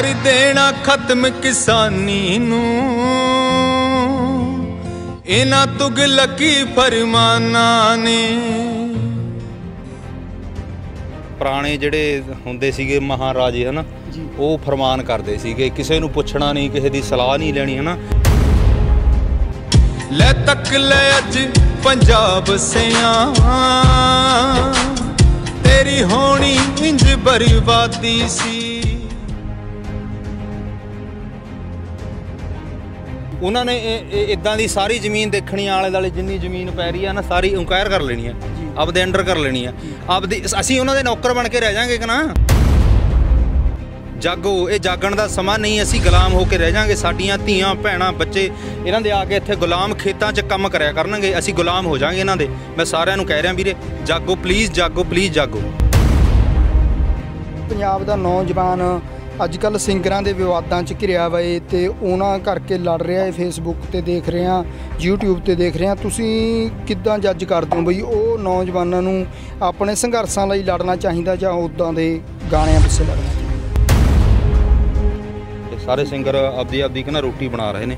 ਕਰ ਦੇਣਾ ਖਤਮ ਕਿਸਾਨੀ ਨੂੰ ਇਹਨਾਂ ਤੁਗਲਕੀ ਫਰਮਾਨਾਂ ਨੇ ਪੁਰਾਣੇ ਜਿਹੜੇ ਹੁੰਦੇ ਸੀਗੇ ਮਹਾਰਾਜੇ ਹਨਾ ਉਹ ਫਰਮਾਨ ਕਰਦੇ ਸੀਗੇ ਕਿਸੇ ਨੂੰ ਪੁੱਛਣਾ ਨਹੀਂ ਕਿਸੇ ਦੀ ਸਲਾਹ ਨਹੀਂ ਲੈਣੀ ਹਨਾ ਲੈ ਤੱਕ ਲੈ ਅੱਜ ਪੰਜਾਬ ਸਿਆਂ ਤੇਰੀ ਹੋਣੀ ਇੰਜ ਬਰਬਾਦੀ ਸੀ ਉਹਨਾਂ ਨੇ ਇਦਾਂ ਦੀ ਸਾਰੀ ਜ਼ਮੀਨ ਦੇਖਣੀ ਆਲੇ ਦਾਲੇ ਜਿੰਨੀ ਜ਼ਮੀਨ ਪੈ ਰਹੀ ਆ ਨਾ ਸਾਰੀ ਇੰਕੁਆਇਰ ਕਰ ਲੈਣੀ ਆ ਆਪਦੇ ਅੰਡਰ ਕਰ ਲੈਣੀ ਆ ਆਪਦੀ ਅਸੀਂ ਉਹਨਾਂ ਦੇ ਨੌਕਰ ਬਣ ਕੇ ਰਹਿ ਜਾਾਂਗੇ ਕਿ ਨਾ ਜਾਗੋ ਇਹ ਜਾਗਣ ਦਾ ਸਮਾਂ ਨਹੀਂ ਅਸੀਂ ਗੁਲਾਮ ਹੋ ਕੇ ਰਹਿ ਜਾਾਂਗੇ ਸਾਡੀਆਂ ਧੀਆਂ ਭੈਣਾਂ ਬੱਚੇ ਇਹਨਾਂ ਦੇ ਆ ਕੇ ਇੱਥੇ ਗੁਲਾਮ ਖੇਤਾਂ 'ਚ ਕੰਮ ਕਰਿਆ ਕਰਨਗੇ ਅਸੀਂ ਗੁਲਾਮ ਹੋ ਜਾਾਂਗੇ ਇਹਨਾਂ ਦੇ ਮੈਂ ਸਾਰਿਆਂ ਨੂੰ ਕਹਿ ਰਿਹਾ ਵੀਰੇ ਜਾਗੋ ਪਲੀਜ਼ ਜਾਗੋ ਪਲੀਜ਼ ਜਾਗੋ ਪੰਜਾਬ ਦਾ ਨੌਜਵਾਨ ਅੱਜ ਕੱਲ ਸਿੰਗਰਾਂ ਦੇ ਵਿਵਾਦਾਂ 'ਚ ਘਿਰਿਆ ਵਏ ਤੇ ਉਹਨਾਂ ਕਰਕੇ ਲੜ ਰਿਹਾ ਹੈ ਫੇਸਬੁੱਕ ਤੇ ਦੇਖ ਰਿਹਾ YouTube ਤੇ ਦੇਖ ਰਿਹਾ ਤੁਸੀਂ ਕਿੱਦਾਂ ਜੱਜ ਕਰਦੇ ਹੋ ਬਈ ਉਹ ਨੌਜਵਾਨਾਂ ਨੂੰ ਆਪਣੇ ਸੰਘਰਸ਼ਾਂ ਲਈ ਲੜਨਾ ਚਾਹੀਦਾ ਜਾਂ ਉਦਾਂ ਦੇ ਗਾਣਿਆਂ ਪਿੱਛੇ ਲੜਨਾ ਚਾਹੀਦਾ ਸਾਰੇ ਸਿੰਗਰ ਆਪਦੀ ਆਪਦੀ ਕਹਿੰਦਾ ਰੋਟੀ ਬਣਾ ਰਹੇ ਨੇ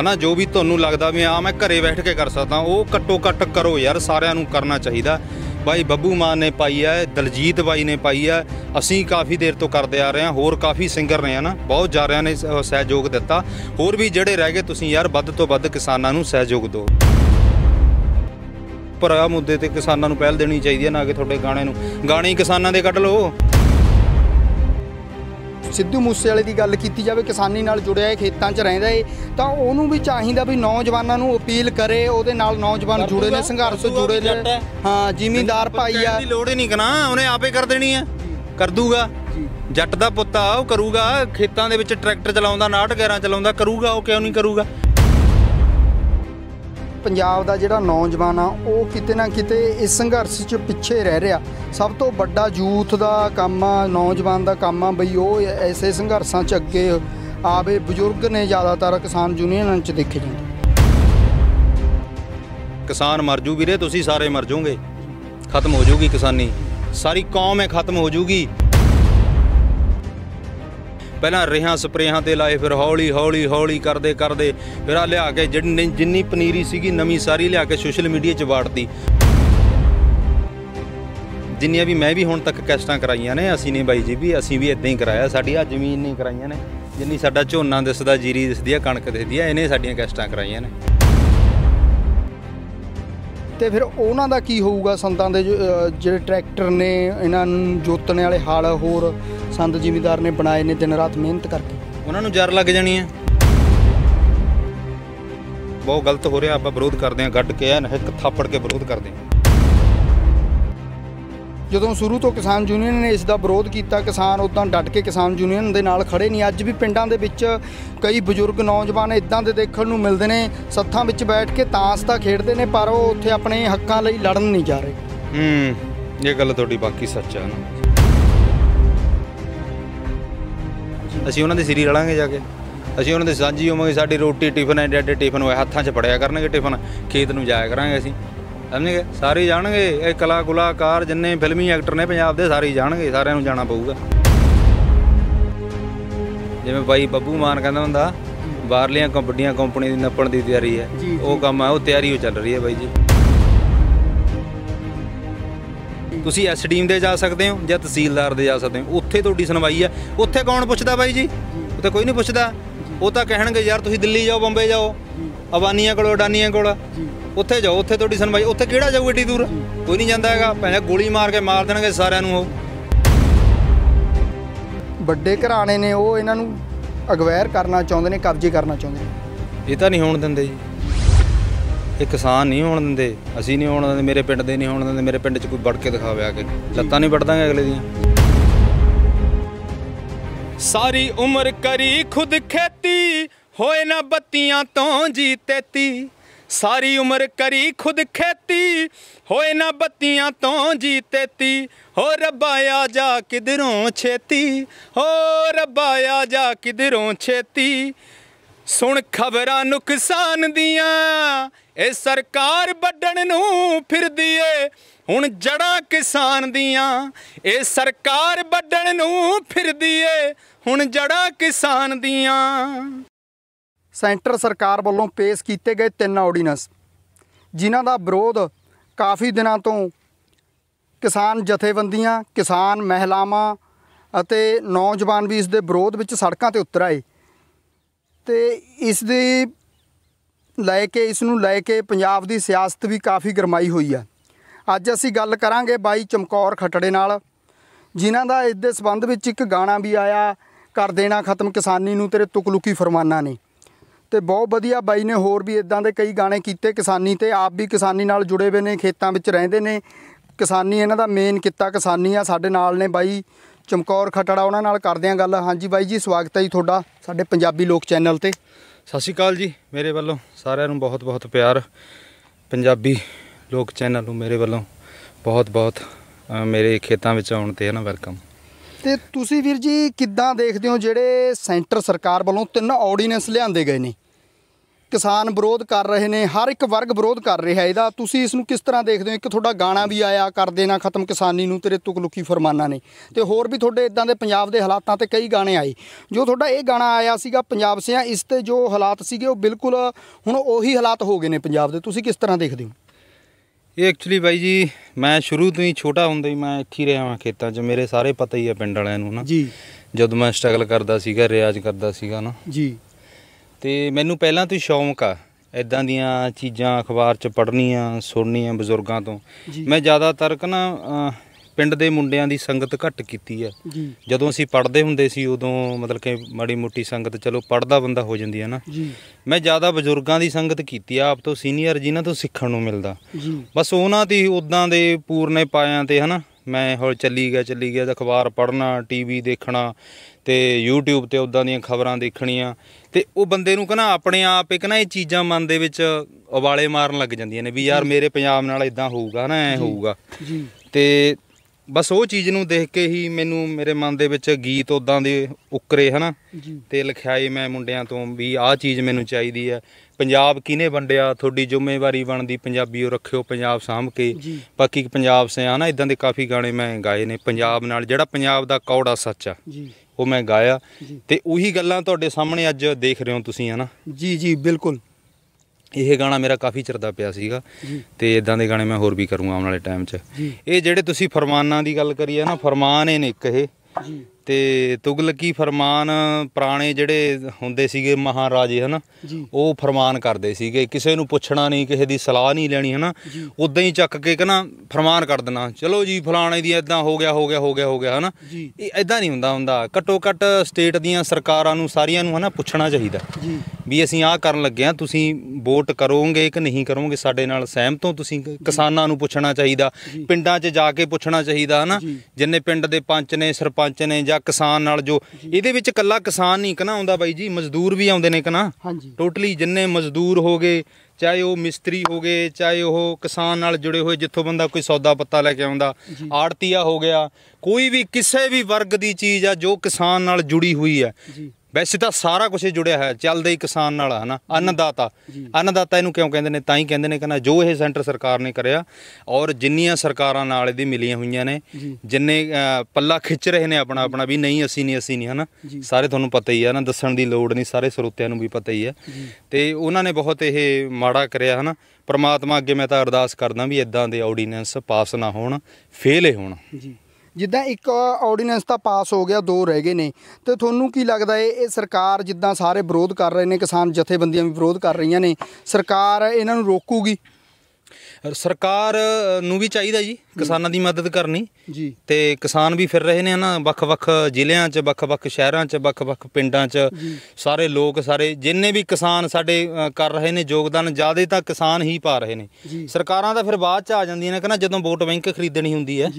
ਹਨਾ ਜੋ ਵੀ ਤੁਹਾਨੂੰ ਲੱਗਦਾ ਵੀ ਆ ਮੈਂ ਘਰੇ ਬੈਠ ਕੇ ਕਰ ਸਕਦਾ ਉਹ ਘੱਟੋ ਘੱਟ ਕਰੋ ਯਾਰ ਸਾਰਿਆਂ ਨੂੰ ਕਰਨਾ ਚਾਹੀਦਾ ਬਾਈ ਬੱਬੂ ਮਾਨ ਨੇ ਪਾਈ ਹੈ ਦਲਜੀਤ ਬਾਈ ਨੇ ਪਾਈ ਹੈ ਅਸੀਂ ਕਾਫੀ ਦੇਰ ਤੋਂ ਕਰਦੇ ਆ ਰਹੇ ਹਾਂ ਹੋਰ ਕਾਫੀ ਸਿੰਗਰ ਨੇ ਹਨ ਬਹੁਤ ਜਾ ਰਹੇ ਨੇ ਸਹਿਯੋਗ ਦਿੱਤਾ ਹੋਰ ਵੀ ਜਿਹੜੇ ਰਹਿ ਗਏ ਤੁਸੀਂ ਯਾਰ ਵੱਧ ਤੋਂ ਵੱਧ ਕਿਸਾਨਾਂ ਨੂੰ ਸਹਿਯੋਗ ਦਿਓ ਪਰ ਆ ਮੁੱਦੇ ਤੇ ਕਿਸਾਨਾਂ ਨੂੰ ਪਹਿਲ ਦੇਣੀ ਚਾਹੀਦੀ ਹੈ ਨਾ ਕਿ ਤੁਹਾਡੇ ਗਾਣੇ ਨੂੰ ਗਾਣੇ ਕਿਸਾਨਾਂ ਦੇ ਕੱਢ ਲਓ ਸਿੱਧੂ ਮੂਸੇ ਵਾਲੇ ਦੀ ਗੱਲ ਕੀਤੀ ਜਾਵੇ ਕਿਸਾਨੀ ਨਾਲ ਜੁੜਿਆ ਹੈ ਖੇਤਾਂ 'ਚ ਰਹਿੰਦਾ ਹੈ ਤਾਂ ਉਹਨੂੰ ਵੀ ਚਾਹੀਦਾ ਵੀ ਨੌਜਵਾਨਾਂ ਨੂੰ ਅਪੀਲ ਕਰੇ ਉਹਦੇ ਨਾਲ ਨੌਜਵਾਨ ਜੁੜੇ ਨੇ ਸੰਘਰਸ਼ ਜੁੜੇ ਨੇ ਹਾਂ ਜ਼ਿਮੀਂਦਾਰ ਭਾਈ ਆ ਦੀ ਲੋੜ ਹੀ ਨਹੀਂ ਕਨਾ ਉਹਨੇ ਆਪੇ ਕਰ ਦੇਣੀ ਆ ਕਰ ਦੂਗਾ ਜੱਟ ਦਾ ਪੁੱਤ ਆ ਉਹ ਕਰੂਗਾ ਖੇਤਾਂ ਦੇ ਵਿੱਚ ਟਰੈਕਟਰ ਚਲਾਉਂਦਾ 61 11 ਚਲਾਉਂਦਾ ਕਰੂਗਾ ਉਹ ਕਿਉਂ ਨਹੀਂ ਕਰੂਗਾ ਪੰਜਾਬ ਦਾ ਜਿਹੜਾ ਨੌਜਵਾਨ ਆ ਉਹ ਕਿਤੇ ਨਾ ਕਿਤੇ ਇਸ ਸੰਘਰਸ਼ 'ਚ ਪਿੱਛੇ ਰਹਿ ਰਿਹਾ ਸਭ ਤੋਂ ਵੱਡਾ ਯੂਥ ਦਾ ਕੰਮ ਆ ਨੌਜਵਾਨ ਦਾ ਕੰਮ ਆ ਬਈ ਉਹ ਐਸੇ ਸੰਘਰਸ਼ਾਂ 'ਚ ਅੱਗੇ ਆਵੇ ਬਜ਼ੁਰਗ ਨੇ ਜ਼ਿਆਦਾਤਰ ਕਿਸਾਨ ਯੂਨੀਅਨਾਂ 'ਚ ਦੇਖੇ ਜਾਂਦੇ ਕਿਸਾਨ ਮਰ ਜੂ ਵੀਰੇ ਤੁਸੀਂ ਸਾਰੇ ਮਰ ਜੂਗੇ ਖਤਮ ਹੋ ਜਾਊਗੀ ਕਿਸਾਨੀ ਸਾਰੀ ਕੌਮ ਹੈ ਖਤਮ ਹੋ ਜਾਊਗੀ ਪਹਿਲਾਂ ਰਿਹਾਂ ਸਪਰੇਹਾਂ ਤੇ ਲਾਏ ਫਿਰ ਹੌਲੀ ਹੌਲੀ ਹੌਲੀ ਕਰਦੇ ਕਰਦੇ ਫਿਰ ਆ ਲਿਆ ਕੇ ਜਿੰਨੀ ਜਿੰਨੀ ਪਨੀਰੀ ਸੀਗੀ ਨਵੀਂ ਸਾਰੀ ਲਿਆ ਕੇ ਸੋਸ਼ਲ ਮੀਡੀਆ 'ਚ ਵਾੜਤੀ ਜਿੰਨੀਆਂ ਵੀ ਮੈਂ ਵੀ ਹੁਣ ਤੱਕ ਕੈਸਟਾਂ ਕਰਾਈਆਂ ਨੇ ਅਸੀਂ ਨੇ ਬਾਈ ਜੀ ਵੀ ਅਸੀਂ ਵੀ ਇਦਾਂ ਹੀ ਕਰਾਇਆ ਸਾਡੀ ਆ ਜ਼ਮੀਨ ਨਹੀਂ ਕਰਾਈਆਂ ਨੇ ਜਿੰਨੀ ਸਾਡਾ ਝੋਨਾ ਦਿਸਦਾ ਜੀਰੀ ਦਿਸਦੀ ਆ ਕਣਕ ਦਿਸਦੀ ਆ ਇਹਨੇ ਸਾਡੀਆਂ ਕੈਸਟਾਂ ਕਰਾਈਆਂ ਨੇ ਤੇ ਫਿਰ ਉਹਨਾਂ ਦਾ ਕੀ ਹੋਊਗਾ ਸੰਤਾਂ ਦੇ ਜਿਹੜੇ ਟਰੈਕਟਰ ਨੇ ਇਹਨਾਂ ਨੂੰ ਜੋਤਣ ਵਾਲੇ ਹਲ ਹੋਰ ਸੰਦ ਜ਼ਿਮੀਦਾਰ ਨੇ ਬਣਾਏ ਨੇ ਦਿਨ ਰਾਤ ਮਿਹਨਤ ਕਰਕੇ ਉਹਨਾਂ ਨੂੰ ਜਰ ਲੱਗ ਜਾਣੀ ਹੈ ਬਹੁਤ ਗਲਤ ਹੋ ਰਿਹਾ ਆਪਾਂ ਵਿਰੋਧ ਕਰਦੇ ਹਾਂ ਗੱਡ ਕੇ ਐਨ ਇੱਕ ਥਾਪੜ ਕੇ ਵਿਰੋਧ ਕਰਦੇ ਹਾਂ ਜਦੋਂ ਸ਼ੁਰੂ ਤੋਂ ਕਿਸਾਨ ਯੂਨੀਅਨ ਨੇ ਇਸ ਦਾ ਵਿਰੋਧ ਕੀਤਾ ਕਿਸਾਨ ਉਦਾਂ ਡਟ ਕੇ ਕਿਸਾਨ ਯੂਨੀਅਨ ਦੇ ਨਾਲ ਖੜੇ ਨਹੀਂ ਅੱਜ ਵੀ ਪਿੰਡਾਂ ਦੇ ਵਿੱਚ ਕਈ ਬਜ਼ੁਰਗ ਨੌਜਵਾਨ ਇਦਾਂ ਦੇ ਦੇਖਣ ਨੂੰ ਮਿਲਦੇ ਨੇ ਸੱਥਾਂ ਵਿੱਚ ਬੈਠ ਕੇ ਤਾਸ਼ ਤਾਂ ਖੇਡਦੇ ਨੇ ਪਰ ਉਹ ਉੱਥੇ ਆਪਣੇ ਹੱਕਾਂ ਲਈ ਲੜਨ ਨਹੀਂ ਜਾ ਰਹੇ ਹੂੰ ਇਹ ਗੱਲ ਤੁਹਾਡੀ ਬਾਕੀ ਸੱਚ ਹੈ ਨਾ ਅਸੀਂ ਉਹਨਾਂ ਦੇ ਸਿਰੀ ਰਲਾਂਗੇ ਜਾ ਕੇ ਅਸੀਂ ਉਹਨਾਂ ਦੇ ਸਾਂਝੀ ਹੋਵਾਂਗੇ ਸਾਡੀ ਰੋਟੀ ਟਿਫਨ ਐਡੇ ਐਡੇ ਟਿਫਨ ਹੋਏ ਹੱਥਾਂ 'ਚ ਫੜਿਆ ਕਰਨਗੇ ਟਿਫਨ ਖੇਤ ਨੂੰ ਜਾਇਆ ਕਰਾਂਗੇ ਅਸੀਂ ਗਏ ਸਾਰੇ ਜਾਣਗੇ ਇਹ ਕਲਾ ਗੁਲਾਕਾਰ ਜਿੰਨੇ ਫਿਲਮੀ ਐਕਟਰ ਨੇ ਪੰਜਾਬ ਦੇ ਸਾਰੇ ਜਾਣਗੇ ਸਾਰਿਆਂ ਨੂੰ ਜਾਣਾ ਪਊਗਾ ਜਿਵੇਂ ਬਾਈ ਬੱਬੂ ਮਾਨ ਕਹਿੰਦਾ ਹੁੰਦਾ ਬਾਹਰਲੀਆਂ ਕੰਪਨੀਆਂ ਕੰਪਨੀ ਦੀ ਨੱਪਣ ਦੀ ਤਿਆਰੀ ਹੈ ਉਹ ਕੰਮ ਹੈ ਉਹ ਤਿਆਰੀ ਹੋ ਚੱਲ ਰਹੀ ਹੈ ਬਾਈ ਜੀ ਤੁਸੀਂ ਐਸਡੀਐਮ ਦੇ ਜਾ ਸਕਦੇ ਹੋ ਜਾਂ ਤਹਿਸੀਲਦਾਰ ਦੇ ਜਾ ਸਕਦੇ ਹੋ ਉੱਥੇ ਤੁਹਾਡੀ ਸੁਣਵਾਈ ਹੈ ਉੱਥੇ ਕੌਣ ਪੁੱਛਦਾ ਬਾਈ ਜੀ ਉੱਥੇ ਕੋਈ ਨਹੀਂ ਪੁੱਛਦਾ ਉਹ ਤਾਂ ਕਹਿਣਗੇ ਯਾਰ ਤੁਸੀਂ ਦਿੱਲੀ ਜਾਓ ਬੰਬੇ ਜਾਓ ਅਵਾਨੀਆਂ ਕੋਲ ਅਡਾਨੀਆਂ ਕੋਲ ਉੱਥੇ ਜਾਓ ਉੱਥੇ ਤੁਹਾਡੀ ਸੁਣਵਾਈ ਉੱਥੇ ਕਿਹੜਾ ਜਾਊ ਏਡੀ ਦੂਰ ਕੋਈ ਨਹੀਂ ਜਾਂਦਾ ਹੈਗਾ ਪਹਿਲਾਂ ਗੋਲੀ ਮਾਰ ਕੇ ਮਾਰ ਦੇਣਗੇ ਸਾਰਿਆਂ ਨੂੰ ਉਹ ਵੱਡੇ ਘਰਾਣੇ ਨੇ ਉਹ ਇਹਨਾਂ ਨੂੰ ਅਗਵੈਰ ਕਰਨਾ ਚਾਹੁੰਦੇ ਨੇ ਕਬਜ਼ੇ ਕਰਨਾ ਚਾਹੁੰਦੇ ਨੇ ਇਹ ਤਾਂ ਨਹੀਂ ਹੋਣ ਦਿੰਦੇ ਜੀ ਇਹ ਕਿਸਾਨ ਨਹੀਂ ਹੋਣ ਦਿੰਦੇ ਅਸੀਂ ਨਹੀਂ ਹੋਣ ਦਿੰਦੇ ਮੇਰੇ ਪਿੰਡ ਦੇ ਨਹੀਂ ਹੋਣ ਦਿੰਦੇ ਮੇਰੇ ਪਿੰਡ 'ਚ ਕੋਈ ਵੜ ਕੇ ਦਿਖਾਵੇ ਆ ਕੇ ਲੱਤਾਂ ਨਹੀਂ ਵੜਦਾਂਗੇ ਅਗਲੇ ਦੀਆਂ ਸਾਰੀ ਉਮਰ ਕਰੀ ਖੁਦ ਖੇਤੀ ਹੋਏ ਨਾ ਬੱਤੀਆਂ ਤੋਂ ਜੀ ਤੇਤੀ ਸਾਰੀ ਉਮਰ ਕਰੀ ਖੁਦ ਖੇਤੀ ਹੋਏ ਨਾ ਬੱਤੀਆਂ ਤੋਂ ਜੀ ਤੇਤੀ ਹੋ ਰੱਬਾ ਆ ਜਾ ਕਿਧਰੋਂ ਛੇਤੀ ਹੋ ਰੱਬਾ ਆ ਜਾ ਕਿਧਰੋਂ ਛੇਤੀ ਸੁਣ ਖਬਰਾਂ ਨੁਕਸਾਨ ਦੀਆਂ ਇਹ ਸਰਕਾਰ ਵੱਡਣ ਨੂੰ ਫਿਰਦੀ ਏ ਹੁਣ ਜੜਾਂ ਕਿਸਾਨ ਦੀਆਂ ਇਹ ਸਰਕਾਰ ਵੱਡਣ ਨੂੰ ਫਿਰਦੀ ਏ ਹੁਣ ਜੜਾਂ ਕਿਸਾਨ ਦੀਆਂ ਸੈਂਟਰ ਸਰਕਾਰ ਵੱਲੋਂ ਪੇਸ਼ ਕੀਤੇ ਗਏ ਤਿੰਨ ਆਰਡੀਨੈਂਸ ਜਿਨ੍ਹਾਂ ਦਾ ਵਿਰੋਧ ਕਾਫੀ ਦਿਨਾਂ ਤੋਂ ਕਿਸਾਨ ਜਥੇਬੰਦੀਆਂ ਕਿਸਾਨ ਮਹਿਲਾਵਾਂ ਅਤੇ ਨੌਜਵਾਨ ਵੀ ਇਸ ਦੇ ਵਿਰੋਧ ਵਿੱਚ ਸੜਕਾਂ ਤੇ ਉਤਰ ਆਏ ਤੇ ਇਸ ਦੀ ਲੈ ਕੇ ਇਸ ਨੂੰ ਲੈ ਕੇ ਪੰਜਾਬ ਦੀ ਸਿਆਸਤ ਵੀ ਕਾਫੀ ਗਰਮਾਈ ਹੋਈ ਆ ਅੱਜ ਅਸੀਂ ਗੱਲ ਕਰਾਂਗੇ ਬਾਈ ਚਮਕੌਰ ਖਟੜੇ ਨਾਲ ਜਿਨ੍ਹਾਂ ਦਾ ਇਸ ਦੇ ਸੰਬੰਧ ਵਿੱਚ ਇੱਕ ਗਾਣਾ ਵੀ ਆਇਆ ਕਰ ਦੇਣਾ ਖਤਮ ਕਿਸਾਨੀ ਨੂੰ ਤੇਰੇ ਤੁਕਲੁਕੀ ਫਰਮਾਨਾਂ ਨੇ ਤੇ ਬਹੁਤ ਵਧੀਆ ਬਾਈ ਨੇ ਹੋਰ ਵੀ ਇਦਾਂ ਦੇ ਕਈ ਗਾਣੇ ਕੀਤੇ ਕਿਸਾਨੀ ਤੇ ਆਪ ਵੀ ਕਿਸਾਨੀ ਨਾਲ ਜੁੜੇ ਹੋਏ ਨੇ ਖੇਤਾਂ ਵਿੱਚ ਰਹਿੰਦੇ ਨੇ ਕਿਸਾਨੀ ਇਹਨਾਂ ਦਾ ਮੇਨ ਕਿੱਤਾ ਕਿਸਾਨੀ ਆ ਸਾਡੇ ਨਾਲ ਨੇ ਬਾਈ ਚਮਕੌਰ ਖਟੜਾ ਉਹਨਾਂ ਨਾਲ ਕਰਦੇ ਆ ਗੱਲ ਹਾਂਜੀ ਬਾਈ ਜੀ ਸਵਾਗਤ ਹੈ ਜੀ ਤੁਹਾਡਾ ਸਾਡੇ ਪੰਜਾਬੀ ਲੋਕ ਚੈਨਲ ਤੇ ਸਤਿ ਸ਼੍ਰੀ ਅਕਾਲ ਜੀ ਮੇਰੇ ਵੱਲੋਂ ਸਾਰਿਆਂ ਨੂੰ ਬਹੁਤ-ਬਹੁਤ ਪਿਆਰ ਪੰਜਾਬੀ ਲੋਕ ਚੈਨਲ ਨੂੰ ਮੇਰੇ ਵੱਲੋਂ ਬਹੁਤ-ਬਹੁਤ ਮੇਰੇ ਖੇਤਾਂ ਵਿੱਚ ਆਉਣ ਤੇ ਹਨਾ ਵੈਲਕਮ ਤੇ ਤੁਸੀਂ ਵੀਰ ਜੀ ਕਿੱਦਾਂ ਦੇਖਦੇ ਹੋ ਜਿਹੜੇ ਸੈਂਟਰ ਸਰਕਾਰ ਵੱਲੋਂ ਤਿੰਨ ਆਰਡੀਨੈਂਸ ਲਿਆਂਦੇ ਗਏ ਨੇ ਕਿਸਾਨ ਵਿਰੋਧ ਕਰ ਰਹੇ ਨੇ ਹਰ ਇੱਕ ਵਰਗ ਵਿਰੋਧ ਕਰ ਰਿਹਾ ਇਹਦਾ ਤੁਸੀਂ ਇਸ ਨੂੰ ਕਿਸ ਤਰ੍ਹਾਂ ਦੇਖਦੇ ਹੋ ਇੱਕ ਤੁਹਾਡਾ ਗਾਣਾ ਵੀ ਆਇਆ ਕਰ ਦੇਣਾ ਖਤਮ ਕਿਸਾਨੀ ਨੂੰ ਤੇਰੇ ਤੁਕਲੁਕੀ ਫਰਮਾਨਾ ਨੇ ਤੇ ਹੋਰ ਵੀ ਤੁਹਾਡੇ ਇਦਾਂ ਦੇ ਪੰਜਾਬ ਦੇ ਹਾਲਾਤਾਂ ਤੇ ਕਈ ਗਾਣੇ ਆਏ ਜੋ ਤੁਹਾਡਾ ਇਹ ਗਾਣਾ ਆਇਆ ਸੀਗਾ ਪੰਜਾਬ ਸਿਆਂ ਇਸ ਤੇ ਜੋ ਹਾਲਾਤ ਸੀਗੇ ਉਹ ਬਿਲਕੁਲ ਹੁਣ ਉਹੀ ਹਾਲਾਤ ਹੋ ਗਏ ਨੇ ਪੰਜਾਬ ਦੇ ਤੁਸੀਂ ਕਿਸ ਤਰ੍ਹਾਂ ਦੇਖਦੇ ਹੋ ਇਹ ਐਕਚੁਅਲੀ ਬਾਈ ਜੀ ਮੈਂ ਸ਼ੁਰੂ ਤੋਂ ਹੀ ਛੋਟਾ ਹੁੰਦਾ ਹੀ ਮੈਂ ਇੱਥੇ ਰਿਹਾ ਹਾਂ ਖੇਤਾਂ 'ਚ ਮੇਰੇ ਸਾਰੇ ਪਤਾ ਹੀ ਆ ਪਿੰਡ ਵਾਲਿਆਂ ਨੂੰ ਨਾ ਜੀ ਜਦੋਂ ਮੈਂ ਸਟਰਗਲ ਕਰਦਾ ਸੀਗਾ ਰਿਆਜ਼ ਕਰਦਾ ਸੀਗਾ ਨਾ ਜੀ ਤੇ ਮੈਨੂੰ ਪਹਿਲਾਂ ਤੋਂ ਸ਼ੌਂਕ ਆ ਇਦਾਂ ਦੀਆਂ ਚੀਜ਼ਾਂ ਅਖਬਾਰ 'ਚ ਪੜ੍ਹਨੀਆਂ ਸੁਣਨੀਆਂ ਬਜ਼ੁਰਗਾਂ ਤੋਂ ਮੈਂ ਜ਼ਿਆਦਾਤਰ ਨਾ ਪਿੰਡ ਦੇ ਮੁੰਡਿਆਂ ਦੀ ਸੰਗਤ ਘੱਟ ਕੀਤੀ ਆ ਜਦੋਂ ਅਸੀਂ ਪੜ੍ਹਦੇ ਹੁੰਦੇ ਸੀ ਉਦੋਂ ਮਤਲਬ ਕਿ ਮਾੜੀ ਮੋਟੀ ਸੰਗਤ ਚਲੋ ਪੜ੍ਹਦਾ ਬੰਦਾ ਹੋ ਜਾਂਦੀ ਹੈ ਨਾ ਮੈਂ ਜ਼ਿਆਦਾ ਬਜ਼ੁਰਗਾਂ ਦੀ ਸੰਗਤ ਕੀਤੀ ਆ ਆਪ ਤੋਂ ਸੀਨੀਅਰ ਜਿਨ੍ਹਾਂ ਤੋਂ ਸਿੱਖਣ ਨੂੰ ਮਿਲਦਾ ਬਸ ਉਹਨਾਂ ਦੀ ਉਦਾਂ ਦੇ ਪੂਰਨੇ ਪਾਇਆ ਤੇ ਹਨਾ ਮੈਂ ਹੋਰ ਚੱਲੀ ਗਿਆ ਚੱਲੀ ਗਿਆ ਅਖਬਾਰ ਪੜ੍ਹਨਾ ਟੀਵੀ ਦੇਖਣਾ ਤੇ YouTube ਤੇ ਉਦਾਂ ਦੀਆਂ ਖਬਰਾਂ ਦੇਖਣੀਆਂ ਤੇ ਉਹ ਬੰਦੇ ਨੂੰ ਕਹਿੰਦਾ ਆਪਣੇ ਆਪ ਇਹ ਕਹਿੰਦਾ ਇਹ ਚੀਜ਼ਾਂ ਮਨ ਦੇ ਵਿੱਚ ਉਬਾਲੇ ਮਾਰਨ ਲੱਗ ਜਾਂਦੀਆਂ ਨੇ ਵੀ ਯਾਰ ਮੇਰੇ ਪੰਜਾਬ ਨਾਲ ਇਦਾਂ ਹੋਊਗਾ ਨਾ ਐ ਹੋਊਗਾ ਜੀ ਤੇ ਬਸ ਉਹ ਚੀਜ਼ ਨੂੰ ਦੇਖ ਕੇ ਹੀ ਮੈਨੂੰ ਮੇਰੇ ਮਨ ਦੇ ਵਿੱਚ ਗੀਤ ਉਦਾਂ ਦੇ ਉਕਰੇ ਹਨਾ ਤੇ ਲਿਖਾਈ ਮੈਂ ਮੁੰਡਿਆਂ ਤੋਂ ਵੀ ਆਹ ਚੀਜ਼ ਮੈਨੂੰ ਚਾਹੀਦੀ ਹੈ ਪੰਜਾਬ ਕਿਨੇ ਵੰਡਿਆ ਤੁਹਾਡੀ ਜ਼ਿੰਮੇਵਾਰੀ ਬਣਦੀ ਪੰਜਾਬੀਓ ਰੱਖਿਓ ਪੰਜਾਬ ਸਾਂਭ ਕੇ ਬਾਕੀ ਪੰਜਾਬ ਸਿਆਣਾ ਹਨਾ ਇਦਾਂ ਦੇ ਕਾਫੀ ਗਾਣੇ ਮੈਂ ਗਾਏ ਨੇ ਪੰਜਾਬ ਨਾਲ ਜਿਹੜਾ ਪੰਜਾਬ ਦਾ ਕੌੜਾ ਸੱਚ ਆ ਉਹ ਮੈਂ ਗਾਇਆ ਤੇ ਉਹੀ ਗੱਲਾਂ ਤੁਹਾਡੇ ਸਾਹਮਣੇ ਅੱਜ ਦੇਖ ਰਹੇ ਹੋ ਤੁਸੀਂ ਹਨਾ ਜੀ ਜੀ ਬਿਲਕੁਲ ਇਹ ਗਾਣਾ ਮੇਰਾ ਕਾਫੀ ਚਿਰਦਾ ਪਿਆ ਸੀਗਾ ਤੇ ਇਦਾਂ ਦੇ ਗਾਣੇ ਮੈਂ ਹੋਰ ਵੀ ਕਰੂੰਗਾ ਆਉਣ ਵਾਲੇ ਟਾਈਮ 'ਚ ਇਹ ਜਿਹੜੇ ਤੁਸੀਂ ਫਰਮਾਨਾਂ ਦੀ ਗੱਲ ਕਰੀ ਹੈ ਨਾ ਫਰਮਾਨ ਇਹ ਨੇ ਇੱਕ ਇਹ ਤੇ ਤੁਗਲਕੀ ਫਰਮਾਨ ਪੁਰਾਣੇ ਜਿਹੜੇ ਹੁੰਦੇ ਸੀਗੇ ਮਹਾਰਾਜੇ ਹਨ ਉਹ ਫਰਮਾਨ ਕਰਦੇ ਸੀਗੇ ਕਿਸੇ ਨੂੰ ਪੁੱਛਣਾ ਨਹੀਂ ਕਿਸੇ ਦੀ ਸਲਾਹ ਨਹੀਂ ਲੈਣੀ ਹਨਾ ਉਦਾਂ ਹੀ ਚੱਕ ਕੇ ਕਹਣਾ ਫਰਮਾਨ ਕਰ ਦੇਣਾ ਚਲੋ ਜੀ ਫਲਾਣੇ ਦੀ ਐਦਾਂ ਹੋ ਗਿਆ ਹੋ ਗਿਆ ਹੋ ਗਿਆ ਹੋ ਗਿਆ ਹਨਾ ਇਹ ਐਦਾਂ ਨਹੀਂ ਹੁੰਦਾ ਹੁੰਦਾ ਘੱਟੋ ਘੱਟ ਸਟੇਟ ਦੀਆਂ ਸਰਕਾਰਾਂ ਨੂੰ ਸਾਰੀਆਂ ਨੂੰ ਹਨਾ ਪੁੱਛਣਾ ਚਾਹੀਦਾ ਵੀ ਅਸੀਂ ਆਹ ਕਰਨ ਲੱਗੇ ਆ ਤੁਸੀਂ ਵੋਟ ਕਰੋਗੇ ਕਿ ਨਹੀਂ ਕਰੋਗੇ ਸਾਡੇ ਨਾਲ ਸਹਿਮਤ ਹੋ ਤੁਸੀਂ ਕਿਸਾਨਾਂ ਨੂੰ ਪੁੱਛਣਾ ਚਾਹੀਦਾ ਪਿੰਡਾਂ 'ਚ ਜਾ ਕੇ ਪੁੱਛਣਾ ਚਾਹੀਦਾ ਹਨਾ ਜਿੰਨੇ ਪਿੰਡ ਦੇ ਪੰਚ ਨੇ ਸਰਪੰਚ ਨੇ ਜਾਂ ਜਾਂ ਕਿਸਾਨ ਨਾਲ ਜੋ ਇਹਦੇ ਵਿੱਚ ਕੱਲਾ ਕਿਸਾਨ ਨਹੀਂ ਕਨਾ ਆਉਂਦਾ ਬਾਈ ਜੀ ਮਜ਼ਦੂਰ ਵੀ ਆਉਂਦੇ ਨੇ ਕਨਾ ਟੋਟਲੀ ਜਿੰਨੇ ਮਜ਼ਦੂਰ ਹੋਗੇ ਚਾਹੇ ਉਹ ਮਿਸਤਰੀ ਹੋਗੇ ਚਾਹੇ ਉਹ ਕਿਸਾਨ ਨਾਲ ਜੁੜੇ ਹੋਏ ਜਿੱਥੋਂ ਬੰਦਾ ਕੋਈ ਸੌਦਾ ਪੱਤਾ ਲੈ ਕੇ ਆਉਂਦਾ ਆੜਤੀਆ ਹੋ ਗਿਆ ਕੋਈ ਵੀ ਕਿਸੇ ਵੀ ਵਰਗ ਦੀ ਚੀਜ਼ ਆ ਜੋ ਕਿਸਾਨ ਨਾਲ ਜੁੜੀ ਹੋਈ ਹੈ ਵੈਸੇ ਤਾਂ ਸਾਰਾ ਕੁਝ ਜੁੜਿਆ ਹੋਇਆ ਚੱਲਦੇ ਹੀ ਕਿਸਾਨ ਨਾਲ ਹਨਾ ਅੰਨਦਾਤਾ ਅੰਨਦਾਤਾ ਇਹਨੂੰ ਕਿਉਂ ਕਹਿੰਦੇ ਨੇ ਤਾਂ ਹੀ ਕਹਿੰਦੇ ਨੇ ਕਿ ਨਾ ਜੋ ਇਹ ਸੈਂਟਰ ਸਰਕਾਰ ਨੇ ਕਰਿਆ ਔਰ ਜਿੰਨੀਆਂ ਸਰਕਾਰਾਂ ਨਾਲ ਇਹਦੀ ਮਿਲੀਆਂ ਹੋਈਆਂ ਨੇ ਜਿੰਨੇ ਪੱਲਾ ਖਿੱਚ ਰਹੇ ਨੇ ਆਪਣਾ ਆਪਣਾ ਵੀ ਨਹੀਂ ਅਸੀਂ ਨਹੀਂ ਅਸੀਂ ਨਹੀਂ ਹਨਾ ਸਾਰੇ ਤੁਹਾਨੂੰ ਪਤਾ ਹੀ ਹੈ ਨਾ ਦੱਸਣ ਦੀ ਲੋੜ ਨਹੀਂ ਸਾਰੇ ਸਰੋਤਿਆਂ ਨੂੰ ਵੀ ਪਤਾ ਹੀ ਹੈ ਤੇ ਉਹਨਾਂ ਨੇ ਬਹੁਤ ਇਹ ਮਾੜਾ ਕਰਿਆ ਹਨਾ ਪ੍ਰਮਾਤਮਾ ਅੱਗੇ ਮੈਂ ਤਾਂ ਅਰਦਾਸ ਕਰਦਾ ਵੀ ਇਦਾਂ ਦੇ ਆਰਡੀਨੈਂਸ ਪਾਸ ਨਾ ਹੋਣ ਫੇਲ ਹੀ ਹੋਣ ਜੀ ਜਿੱਦਾਂ ਇੱਕ ਆਰਡੀਨੈਂਸ ਤਾਂ ਪਾਸ ਹੋ ਗਿਆ ਦੋ ਰਹਿ ਗਏ ਨੇ ਤੇ ਤੁਹਾਨੂੰ ਕੀ ਲੱਗਦਾ ਏ ਇਹ ਸਰਕਾਰ ਜਿੱਦਾਂ ਸਾਰੇ ਵਿਰੋਧ ਕਰ ਰਹੇ ਨੇ ਕਿਸਾਨ ਜਥੇਬੰਦੀਆਂ ਵੀ ਵਿਰੋਧ ਕਰ ਰਹੀਆਂ ਨੇ ਸਰਕਾਰ ਇਹਨਾਂ ਨੂੰ ਰੋਕੂਗੀ ਸਰਕਾਰ ਨੂੰ ਵੀ ਚਾਹੀਦਾ ਜੀ ਕਿਸਾਨਾਂ ਦੀ ਮਦਦ ਕਰਨੀ ਜੀ ਤੇ ਕਿਸਾਨ ਵੀ ਫਿਰ ਰਹੇ ਨੇ ਨਾ ਵੱਖ-ਵੱਖ ਜ਼ਿਲ੍ਹਿਆਂ 'ਚ ਵੱਖ-ਵੱਖ ਸ਼ਹਿਰਾਂ 'ਚ ਵੱਖ-ਵੱਖ ਪਿੰਡਾਂ 'ਚ ਸਾਰੇ ਲੋਕ ਸਾਰੇ ਜਿੰਨੇ ਵੀ ਕਿਸਾਨ ਸਾਡੇ ਕਰ ਰਹੇ ਨੇ ਯੋਗਦਾਨ ਜ਼ਿਆਦਾ ਤਾਂ ਕਿਸਾਨ ਹੀ ਪਾ ਰਹੇ ਨੇ ਸਰਕਾਰਾਂ ਦਾ ਫਿਰ ਬਾਅਦ 'ਚ ਆ ਜਾਂਦੀਆਂ ਨੇ ਕਿ ਨਾ ਜਦੋਂ ਵੋਟ ਬੈਂਕ ਖਰੀਦਣੀ ਹੁੰਦੀ ਹੈ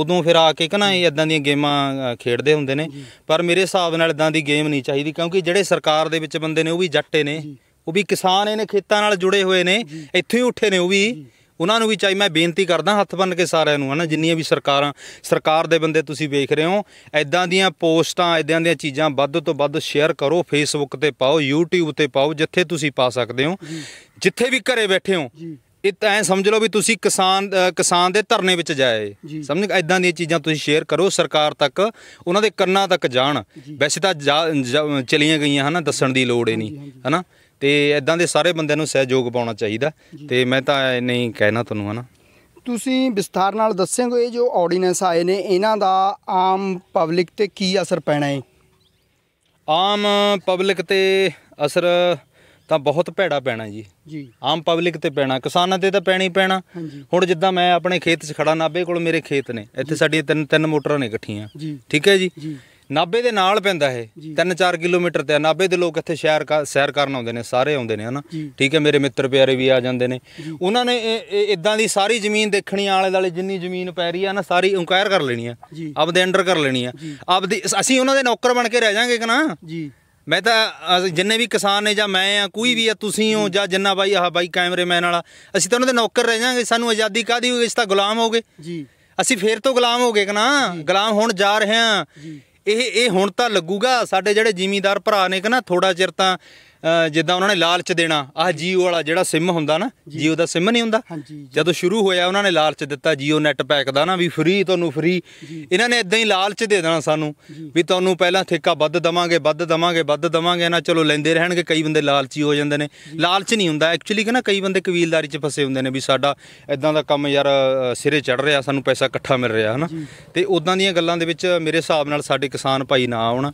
ਉਦੋਂ ਫਿਰ ਆ ਕੇ ਕਹਿੰਦਾ ਇਹ ਇਦਾਂ ਦੀਆਂ ਗੇਮਾਂ ਖੇਡਦੇ ਹੁੰਦੇ ਨੇ ਪਰ ਮੇਰੇ ਹਿਸਾਬ ਨਾਲ ਇਦਾਂ ਦੀ ਗੇਮ ਨਹੀਂ ਚਾਹੀਦੀ ਕਿਉਂਕਿ ਜਿਹੜੇ ਸਰਕਾਰ ਦੇ ਵਿੱਚ ਬੰਦੇ ਨੇ ਉਹ ਵੀ ਜੱਟੇ ਨੇ ਉਹ ਵੀ ਕਿਸਾਨ ਇਹਨੇ ਖੇਤਾਂ ਨਾਲ ਜੁੜੇ ਹੋਏ ਨੇ ਇੱਥੇ ਹੀ ਉੱਠੇ ਨੇ ਉਹ ਵੀ ਉਹਨਾਂ ਨੂੰ ਵੀ ਚਾਹੀ ਮੈਂ ਬੇਨਤੀ ਕਰਦਾ ਹੱਥ ਬੰਨ ਕੇ ਸਾਰਿਆਂ ਨੂੰ ਹਨਾ ਜਿੰਨੀਆਂ ਵੀ ਸਰਕਾਰਾਂ ਸਰਕਾਰ ਦੇ ਬੰਦੇ ਤੁਸੀਂ ਵੇਖ ਰਹੇ ਹੋ ਐਦਾਂ ਦੀਆਂ ਪੋਸਟਾਂ ਐਦਾਂ ਦੀਆਂ ਚੀਜ਼ਾਂ ਵੱਧ ਤੋਂ ਵੱਧ ਸ਼ੇਅਰ ਕਰੋ ਫੇਸਬੁੱਕ ਤੇ ਪਾਓ YouTube ਤੇ ਪਾਓ ਜਿੱਥੇ ਤੁਸੀਂ ਪਾ ਸਕਦੇ ਹੋ ਜਿੱਥੇ ਵੀ ਘਰੇ ਬੈਠੇ ਹੋ ਇਹ ਤਾਂ ਐ ਸਮਝ ਲਓ ਵੀ ਤੁਸੀਂ ਕਿਸਾਨ ਕਿਸਾਨ ਦੇ ਧਰਨੇ ਵਿੱਚ ਜਾਏ ਸਮਝ ਐਦਾਂ ਦੀਆਂ ਚੀਜ਼ਾਂ ਤੁਸੀਂ ਸ਼ੇਅਰ ਕਰੋ ਸਰਕਾਰ ਤੱਕ ਉਹਨਾਂ ਦੇ ਕੰਨਾਂ ਤੱਕ ਜਾਣ ਵੈਸੇ ਤਾਂ ਚਲੀਆਂ ਗਈਆਂ ਹਨ ਦੱਸਣ ਦੀ ਲੋੜ ਹੀ ਨਹੀਂ ਹਨਾ ਤੇ ਐਦਾਂ ਦੇ ਸਾਰੇ ਬੰਦਿਆਂ ਨੂੰ ਸਹਿਯੋਗ ਪਾਉਣਾ ਚਾਹੀਦਾ ਤੇ ਮੈਂ ਤਾਂ ਨਹੀਂ ਕਹਿਣਾ ਤੁਹਾਨੂੰ ਹਨਾ ਤੁਸੀਂ ਵਿਸਥਾਰ ਨਾਲ ਦੱਸੋਗੇ ਇਹ ਜੋ ਆਰਡੀਨੈਂਸ ਆਏ ਨੇ ਇਹਨਾਂ ਦਾ ਆਮ ਪਬਲਿਕ ਤੇ ਕੀ ਅਸਰ ਪੈਣਾ ਹੈ ਆਮ ਪਬਲਿਕ ਤੇ ਅਸਰ ਤਾਂ ਬਹੁਤ ਭੈੜਾ ਪੈਣਾ ਜੀ ਜੀ ਆਮ ਪਬਲਿਕ ਤੇ ਪੈਣਾ ਕਿਸਾਨਾਂ ਤੇ ਤਾਂ ਪੈਣੀ ਪੈਣਾ ਹੁਣ ਜਿੱਦਾਂ ਮੈਂ ਆਪਣੇ ਖੇਤ 'ਚ ਖੜਾ ਨਾਬੇ ਕੋਲ ਮੇਰੇ ਖੇਤ ਨੇ ਇੱਥੇ ਸਾਡੀਆਂ ਤਿੰਨ ਤਿੰਨ ਮੋਟਰਾਂ ਨੇ ਇਕੱਠੀਆਂ ਠੀਕ ਹੈ ਜੀ ਨਾਬੇ ਦੇ ਨਾਲ ਪੈਂਦਾ ਇਹ 3-4 ਕਿਲੋਮੀਟਰ ਤੇ ਨਾਬੇ ਦੇ ਲੋਕ ਇੱਥੇ ਸ਼ਹਿਰ ਸੈਰ ਕਰਨ ਆਉਂਦੇ ਨੇ ਸਾਰੇ ਆਉਂਦੇ ਨੇ ਹਨਾ ਠੀਕ ਹੈ ਮੇਰੇ ਮਿੱਤਰ ਪਿਆਰੇ ਵੀ ਆ ਜਾਂਦੇ ਨੇ ਉਹਨਾਂ ਨੇ ਇਦਾਂ ਦੀ ਸਾਰੀ ਜ਼ਮੀਨ ਦੇਖਣੀ ਆਲੇ ਦਾਲੇ ਜਿੰਨੀ ਜ਼ਮੀਨ ਪੈ ਰਹੀ ਆ ਨਾ ਸਾਰੀ ਇਨਕੁਆਇਰ ਕਰ ਲੈਣੀ ਆ ਆਪਦੇ ਅੰਡਰ ਕਰ ਲੈਣੀ ਆ ਆਪਦੀ ਅਸੀਂ ਉਹਨਾਂ ਦੇ ਨੌਕਰ ਬਣ ਕੇ ਰਹਿ ਜਾਾਂਗੇ ਕਿ ਨਾ ਜੀ ਮੈਂ ਤਾਂ ਜਿੰਨੇ ਵੀ ਕਿਸਾਨ ਨੇ ਜਾਂ ਮੈਂ ਆ ਕੋਈ ਵੀ ਆ ਤੁਸੀਂ ਹੋ ਜਾਂ ਜਿੰਨਾ ਬਾਈ ਆਹ ਬਾਈ ਕੈਮਰੇਮੈਨ ਵਾਲਾ ਅਸੀਂ ਤਾਂ ਉਹਨਾਂ ਦੇ ਨੌਕਰ ਰਹਿ ਜਾਾਂਗੇ ਸਾਨੂੰ ਆਜ਼ਾਦੀ ਕਾਦੀ ਹੋਈ ਅਸੀਂ ਤਾਂ ਗੁਲਾਮ ਹੋਗੇ ਜੀ ਅਸੀਂ ਫੇਰ ਤੋਂ ਗੁਲਾਮ ਹੋਗੇ ਕਿ ਨਾ ਗੁਲਾਮ ਹੁਣ ਜਾ ਰਹੇ ਆ ਇਹ ਇਹ ਹੁਣ ਤਾਂ ਲੱਗੂਗਾ ਸਾਡੇ ਜਿਹੜੇ ਜ਼ਿਮੀਂਦਾਰ ਭਰਾ ਨੇ ਕਿ ਨਾ ਥੋੜਾ ਚਿਰ ਤਾਂ ਜਿੱਦਾਂ ਉਹਨਾਂ ਨੇ ਲਾਲਚ ਦੇਣਾ ਆਹ ਜੀਓ ਵਾਲਾ ਜਿਹੜਾ ਸਿਮ ਹੁੰਦਾ ਨਾ ਜੀਓ ਦਾ ਸਿਮ ਨਹੀਂ ਹੁੰਦਾ ਜਦੋਂ ਸ਼ੁਰੂ ਹੋਇਆ ਉਹਨਾਂ ਨੇ ਲਾਲਚ ਦਿੱਤਾ ਜੀਓ ਨੈਟ ਪੈਕ ਦਾ ਨਾ ਵੀ ਫ੍ਰੀ ਤੁਹਾਨੂੰ ਫ੍ਰੀ ਇਹਨਾਂ ਨੇ ਇਦਾਂ ਹੀ ਲਾਲਚ ਦੇ ਦੇਣਾ ਸਾਨੂੰ ਵੀ ਤੁਹਾਨੂੰ ਪਹਿਲਾਂ ਠੇਕਾ ਵੱਧ ਦਵਾਂਗੇ ਵੱਧ ਦਵਾਂਗੇ ਵੱਧ ਦਵਾਂਗੇ ਨਾ ਚਲੋ ਲੈਂਦੇ ਰਹਿਣਗੇ ਕਈ ਬੰਦੇ ਲਾਲਚੀ ਹੋ ਜਾਂਦੇ ਨੇ ਲਾਲਚ ਨਹੀਂ ਹੁੰਦਾ ਐਕਚੁਅਲੀ ਕਿ ਨਾ ਕਈ ਬੰਦੇ ਕਬੀਲਦਾਰੀ 'ਚ ਫਸੇ ਹੁੰਦੇ ਨੇ ਵੀ ਸਾਡਾ ਇਦਾਂ ਦਾ ਕੰਮ ਯਾਰ ਸਿਰੇ ਚੜ ਰਿਹਾ ਸਾਨੂੰ ਪੈਸਾ ਇਕੱਠਾ ਮਿਲ ਰਿਹਾ ਹਨਾ ਤੇ ਉਦਾਂ ਦੀਆਂ ਗੱਲਾਂ ਦੇ ਵਿੱਚ ਮੇਰੇ ਹਿਸਾਬ ਨਾਲ ਸਾਡੇ ਕਿਸਾਨ ਭਾਈ ਨਾ ਆਉਣ